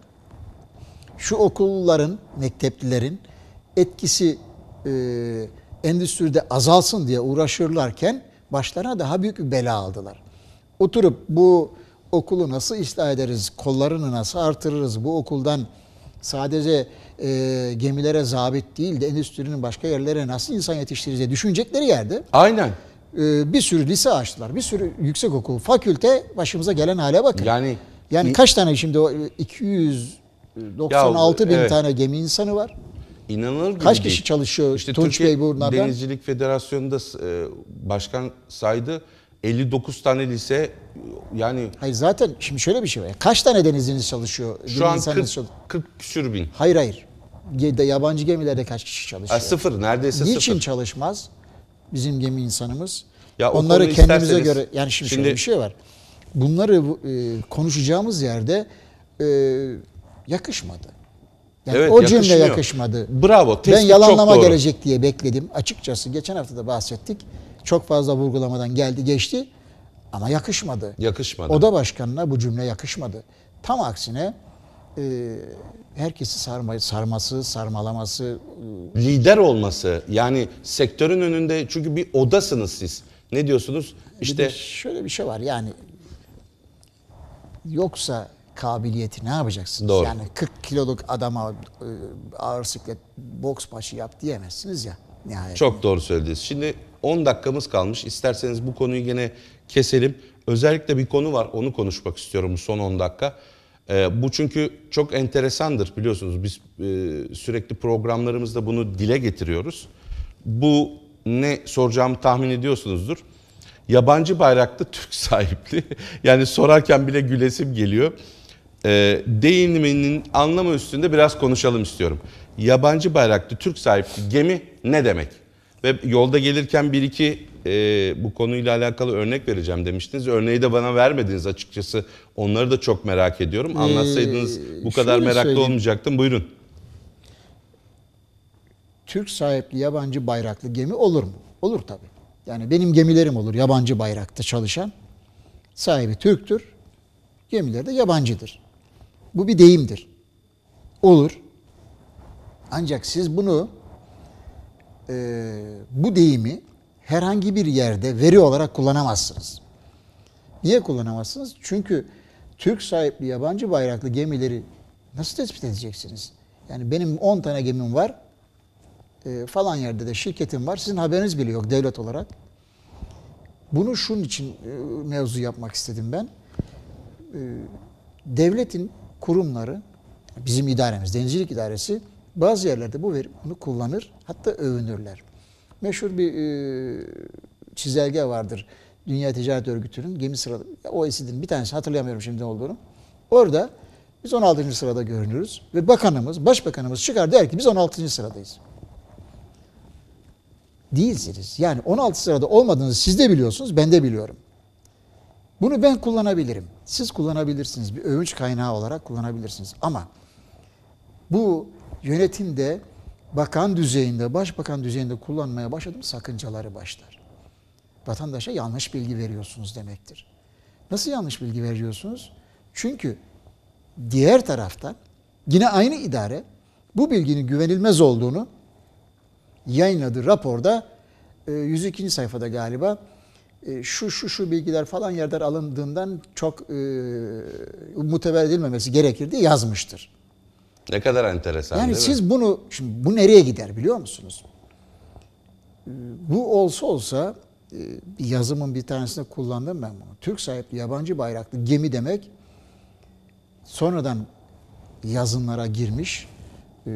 şu okulların, mekteplilerin etkisi e, endüstride azalsın diye uğraşırlarken başlarına daha büyük bir bela aldılar. Oturup bu okulu nasıl ıslah ederiz, kollarını nasıl artırırız, bu okuldan sadece e, gemilere zabit değil de endüstrinin başka yerlere nasıl insan yetiştiririz diye düşünecekleri yerde. Aynen. Ee, bir sürü lise açtılar. Bir sürü yüksek okul, fakülte başımıza gelen hale bakın. Yani yani kaç tane şimdi o 296 e, ya, bin e, evet. tane gemi insanı var. İnanılır gibi Kaç kişi değil. çalışıyor işte Tunç Türkiye Bey bunlardan? Denizcilik Federasyonu'nda e, başkan saydı 59 tane lise yani... Hayır zaten şimdi şöyle bir şey var. Kaç tane denizciniz çalışıyor? Şu an 40, çalışıyor? 40 küsür bin. Hayır hayır. Yabancı gemilerde kaç kişi çalışıyor? Ha, sıfır neredeyse Niçin sıfır. Niçin çalışmaz? bizim gemi insanımız. Ya Onları kendimize göre yani şimdi, şimdi şöyle bir şey var. Bunları e, konuşacağımız yerde e, yakışmadı. Yani evet, o cümle yakışmadı. Bravo. Ben yalanlama gelecek diye bekledim. Açıkçası geçen hafta da bahsettik. Çok fazla vurgulamadan geldi geçti ama yakışmadı. Yakışmadı. Oda başkanına bu cümle yakışmadı. Tam aksine e, herkesi sarma, sarması, sarmalaması. E, Lider olması yani sektörün önünde çünkü bir odasınız siz. Ne diyorsunuz? İşte bir şöyle bir şey var yani yoksa kabiliyeti ne yapacaksınız? Doğru. Yani 40 kiloluk adama e, ağır siklet boks başı yap diyemezsiniz ya. Nihayet. Çok doğru söylediniz. Şimdi 10 dakikamız kalmış. İsterseniz bu konuyu gene keselim. Özellikle bir konu var. Onu konuşmak istiyorum bu son 10 dakika. E, bu çünkü çok enteresandır biliyorsunuz. Biz e, sürekli programlarımızda bunu dile getiriyoruz. Bu ne soracağımı tahmin ediyorsunuzdur. Yabancı bayraklı <laughs> Türk sahipli. yani sorarken bile gülesim geliyor. E, ee, deyiminin anlamı üstünde biraz konuşalım istiyorum. Yabancı bayraklı Türk sahipli gemi ne demek? Ve yolda gelirken bir iki e, bu konuyla alakalı örnek vereceğim demiştiniz. Örneği de bana vermediniz açıkçası. Onları da çok merak ediyorum. Ee, Anlatsaydınız ee, bu kadar meraklı söyleyeyim. olmayacaktım. Buyurun. Türk sahipli yabancı bayraklı gemi olur mu? Olur tabii. Yani benim gemilerim olur yabancı bayrakta çalışan. Sahibi Türktür. Gemileri de yabancıdır. Bu bir deyimdir. Olur. Ancak siz bunu e, bu deyimi herhangi bir yerde veri olarak kullanamazsınız. Niye kullanamazsınız? Çünkü Türk sahipli yabancı bayraklı gemileri nasıl tespit edeceksiniz? Yani benim 10 tane gemim var. E, falan yerde de şirketim var. Sizin haberiniz bile yok devlet olarak. Bunu şunun için e, mevzu yapmak istedim ben. E, devletin kurumları, bizim idaremiz, Denizcilik idaresi bazı yerlerde bu veri bunu kullanır, hatta övünürler meşhur bir e, çizelge vardır. Dünya Ticaret Örgütü'nün gemi sırada, esidin bir tanesi hatırlayamıyorum şimdi ne olduğunu. Orada biz 16. sırada görünürüz ve bakanımız, başbakanımız çıkar der ki biz 16. sıradayız. Değilsiniz. Yani 16 sırada olmadığınızı siz de biliyorsunuz, ben de biliyorum. Bunu ben kullanabilirim. Siz kullanabilirsiniz. Bir övünç kaynağı olarak kullanabilirsiniz. Ama bu yönetimde bakan düzeyinde, başbakan düzeyinde kullanmaya başladım sakıncaları başlar. Vatandaşa yanlış bilgi veriyorsunuz demektir. Nasıl yanlış bilgi veriyorsunuz? Çünkü diğer taraftan yine aynı idare bu bilginin güvenilmez olduğunu yayınladı raporda 102. E, sayfada galiba e, şu şu şu bilgiler falan yerden alındığından çok e, muteber edilmemesi gerekir diye yazmıştır. Ne kadar enteresan Yani siz mi? bunu, şimdi bu nereye gider biliyor musunuz? Bu olsa olsa bir e, yazımın bir tanesinde kullandım ben bunu. Türk sahipli yabancı bayraklı gemi demek sonradan yazınlara girmiş e,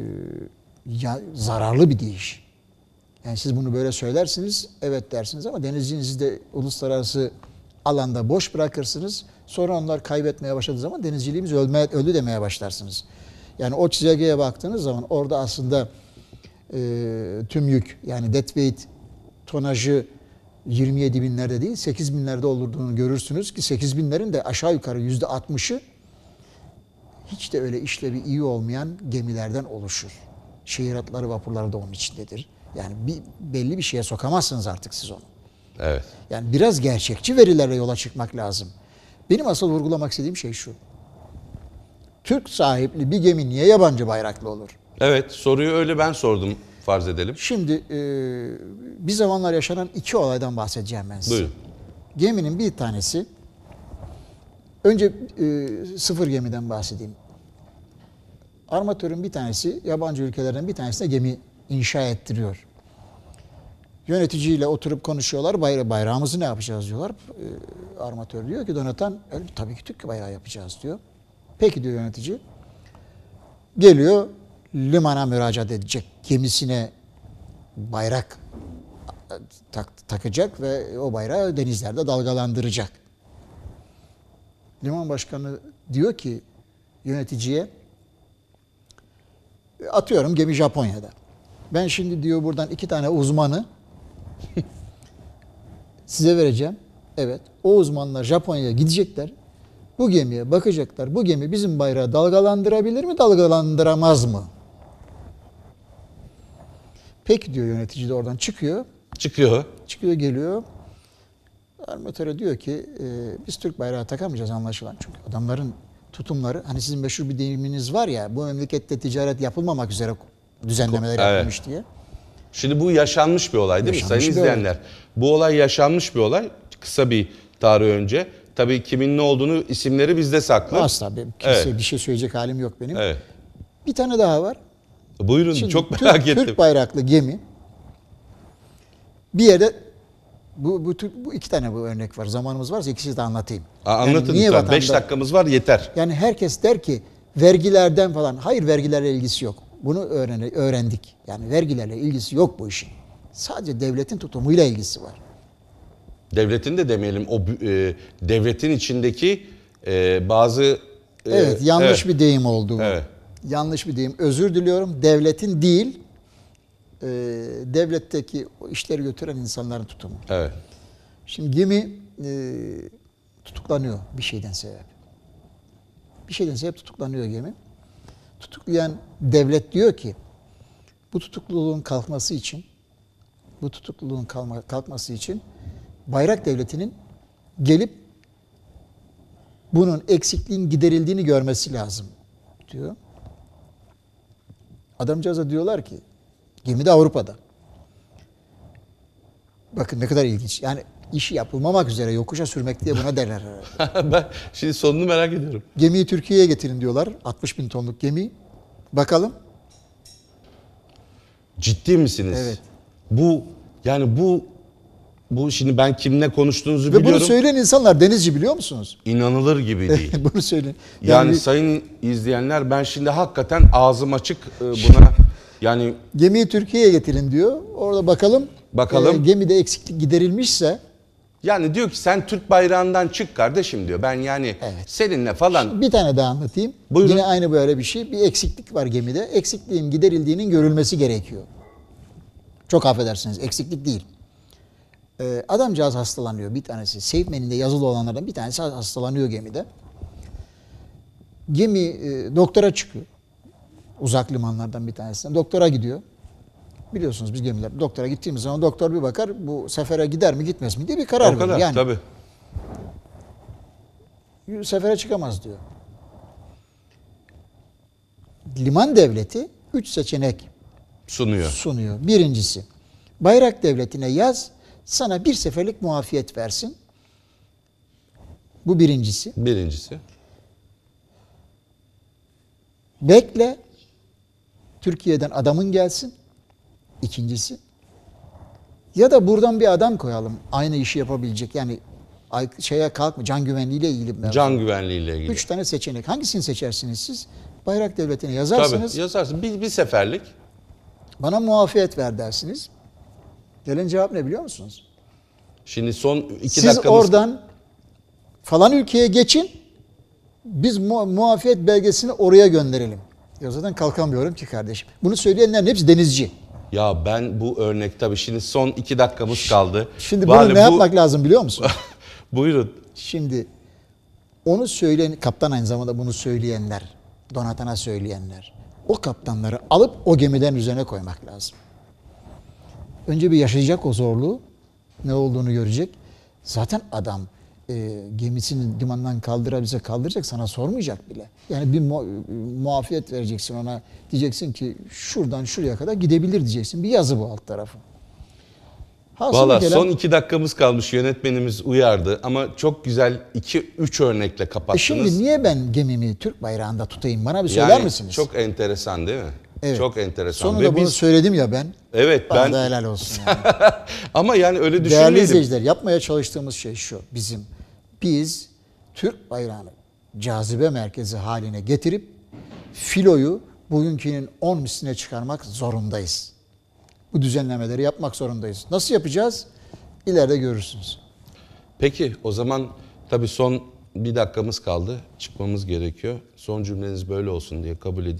ya, zararlı bir deyiş. Yani siz bunu böyle söylersiniz, evet dersiniz ama denizcinizi de uluslararası alanda boş bırakırsınız. Sonra onlar kaybetmeye başladığı zaman denizciliğimiz ölme, öldü demeye başlarsınız. Yani o çizelgeye baktığınız zaman orada aslında e, tüm yük yani dead weight tonajı 27 binlerde değil 8 binlerde olurduğunu görürsünüz ki 8 binlerin de aşağı yukarı yüzde 60'ı hiç de öyle işlevi iyi olmayan gemilerden oluşur. Şehir hatları vapurları da onun içindedir. Yani bir, belli bir şeye sokamazsınız artık siz onu. Evet. Yani biraz gerçekçi verilere yola çıkmak lazım. Benim asıl vurgulamak istediğim şey şu. Türk sahipli bir gemi niye yabancı bayraklı olur? Evet soruyu öyle ben sordum farz edelim. Şimdi e, bir zamanlar yaşanan iki olaydan bahsedeceğim ben size. Buyurun. Geminin bir tanesi önce e, sıfır gemiden bahsedeyim. Armatörün bir tanesi yabancı ülkelerden bir tanesine gemi inşa ettiriyor. Yöneticiyle oturup konuşuyorlar. Bayra bayrağımızı ne yapacağız diyorlar. E, armatör diyor ki Donatan tabii ki Türk bayrağı yapacağız diyor. Peki diyor yönetici. Geliyor limana müracaat edecek. Gemisine bayrak tak, takacak ve o bayrağı denizlerde dalgalandıracak. Liman başkanı diyor ki yöneticiye atıyorum gemi Japonya'da. Ben şimdi diyor buradan iki tane uzmanı <laughs> size vereceğim. Evet o uzmanlar Japonya'ya gidecekler. Bu gemiye bakacaklar. Bu gemi bizim bayrağı dalgalandırabilir mi, dalgalandıramaz mı? Peki diyor yönetici de oradan çıkıyor. Çıkıyor. Çıkıyor geliyor. Armatöre diyor ki e, biz Türk bayrağı takamayacağız anlaşılan. Çünkü adamların tutumları hani sizin meşhur bir deyiminiz var ya bu memlekette ticaret yapılmamak üzere düzenlemeler evet. yapılmış diye. Şimdi bu yaşanmış bir olay değil yaşanmış mi sayın izleyenler? Olay. Bu olay yaşanmış bir olay. Kısa bir tarih önce Tabii kimin ne olduğunu isimleri bizde saklı. Asla benim kimseye evet. bir şey söyleyecek halim yok benim. Evet. Bir tane daha var. Buyurun Şimdi, çok merak Türk, ettim. Türk bayraklı gemi bir yerde bu, bu, bu iki tane bu örnek var. Zamanımız varsa ikisini de anlatayım. Aa, anlatın yani niye lütfen. 5 dakikamız var yeter. Yani herkes der ki vergilerden falan. Hayır vergilerle ilgisi yok. Bunu öğrendik. Yani vergilerle ilgisi yok bu işin. Sadece devletin tutumuyla ilgisi var devletin de demeyelim o e, devletin içindeki e, bazı e, Evet yanlış evet. bir deyim oldu. Evet. Yanlış bir deyim. Özür diliyorum. Devletin değil e, devletteki işleri götüren insanların tutumu. Evet. Şimdi gemi e, tutuklanıyor bir şeyden sebep. Bir şeyden sebep tutuklanıyor gemi. Tutuklayan devlet diyor ki bu tutukluluğun kalkması için bu tutukluluğun kalma, kalkması için bayrak devletinin gelip bunun eksikliğin giderildiğini görmesi lazım diyor. Adamcağıza diyorlar ki gemi de Avrupa'da. Bakın ne kadar ilginç. Yani işi yapılmamak üzere yokuşa sürmek diye buna derler <laughs> ben şimdi sonunu merak ediyorum. Gemiyi Türkiye'ye getirin diyorlar. 60 bin tonluk gemi. Bakalım. Ciddi misiniz? Evet. Bu yani bu bu şimdi ben kimle konuştuğunuzu Ve biliyorum. Ve bunu söyleyen insanlar denizci biliyor musunuz? İnanılır gibi değil. <laughs> bunu söyleyin. Yani, yani sayın izleyenler ben şimdi hakikaten ağzım açık e, buna yani. Gemiyi Türkiye'ye getirin diyor. Orada bakalım. Bakalım. E, gemide eksiklik giderilmişse. Yani diyor ki sen Türk bayrağından çık kardeşim diyor. Ben yani evet. seninle falan. Şimdi bir tane daha anlatayım. Buyurun. Yine aynı böyle bir şey. Bir eksiklik var gemide. Eksikliğin giderildiğinin görülmesi gerekiyor. Çok affedersiniz eksiklik değil e, adamcağız hastalanıyor bir tanesi. Seyfmen'inde yazılı olanlardan bir tanesi hastalanıyor gemide. Gemi e, doktora çıkıyor. Uzak limanlardan bir tanesinden Doktora gidiyor. Biliyorsunuz biz gemiler doktora gittiğimiz zaman doktor bir bakar bu sefere gider mi gitmez mi diye bir karar verir. Yani, tabii. Sefere çıkamaz diyor. Liman devleti üç seçenek sunuyor. sunuyor. Birincisi bayrak devletine yaz sana bir seferlik muafiyet versin. Bu birincisi. Birincisi. Bekle. Türkiye'den adamın gelsin. İkincisi. Ya da buradan bir adam koyalım. Aynı işi yapabilecek. Yani şeye kalkma. Can güvenliğiyle ilgili. Mevzu. Can güvenliğiyle ilgili. Üç tane seçenek. Hangisini seçersiniz siz? Bayrak Devleti'ne yazarsınız. Tabii yazarsın. Bir, bir seferlik. Bana muafiyet ver dersiniz. Gelen cevap ne biliyor musunuz? Şimdi son iki Siz dakikamız... oradan falan ülkeye geçin, biz mu muafiyet belgesini oraya gönderelim. Ya zaten kalkamıyorum ki kardeşim. Bunu söyleyenlerin hepsi denizci. Ya ben bu örnek tabii şimdi son iki dakikamız kaldı. Şimdi bunu Bari ne bu... yapmak lazım biliyor musun? <laughs> Buyurun. Şimdi onu söyleyen, kaptan aynı zamanda bunu söyleyenler, donatana söyleyenler, o kaptanları alıp o gemiden üzerine koymak lazım. Önce bir yaşayacak o zorluğu. Ne olduğunu görecek. Zaten adam e, gemisini limandan kaldırabilse kaldıracak sana sormayacak bile. Yani bir mu muafiyet vereceksin ona. Diyeceksin ki şuradan şuraya kadar gidebilir diyeceksin. Bir yazı bu alt tarafı. Valla gelen... son iki dakikamız kalmış yönetmenimiz uyardı ama çok güzel iki üç örnekle kapattınız. E şimdi niye ben gemimi Türk bayrağında tutayım bana bir söyler yani, misiniz? Çok enteresan değil mi? Evet. Çok enteresan. Sonunda Ve bunu biz... söyledim ya ben. Evet ben. da helal olsun. Yani. <laughs> Ama yani öyle düşünmedim. Değerli izleyiciler yapmaya çalıştığımız şey şu bizim. Biz Türk bayrağını cazibe merkezi haline getirip filoyu bugünkünün 10 misline çıkarmak zorundayız. Bu düzenlemeleri yapmak zorundayız. Nasıl yapacağız? İleride görürsünüz. Peki o zaman tabii son bir dakikamız kaldı. Çıkmamız gerekiyor. Son cümleniz böyle olsun diye kabul edeyim.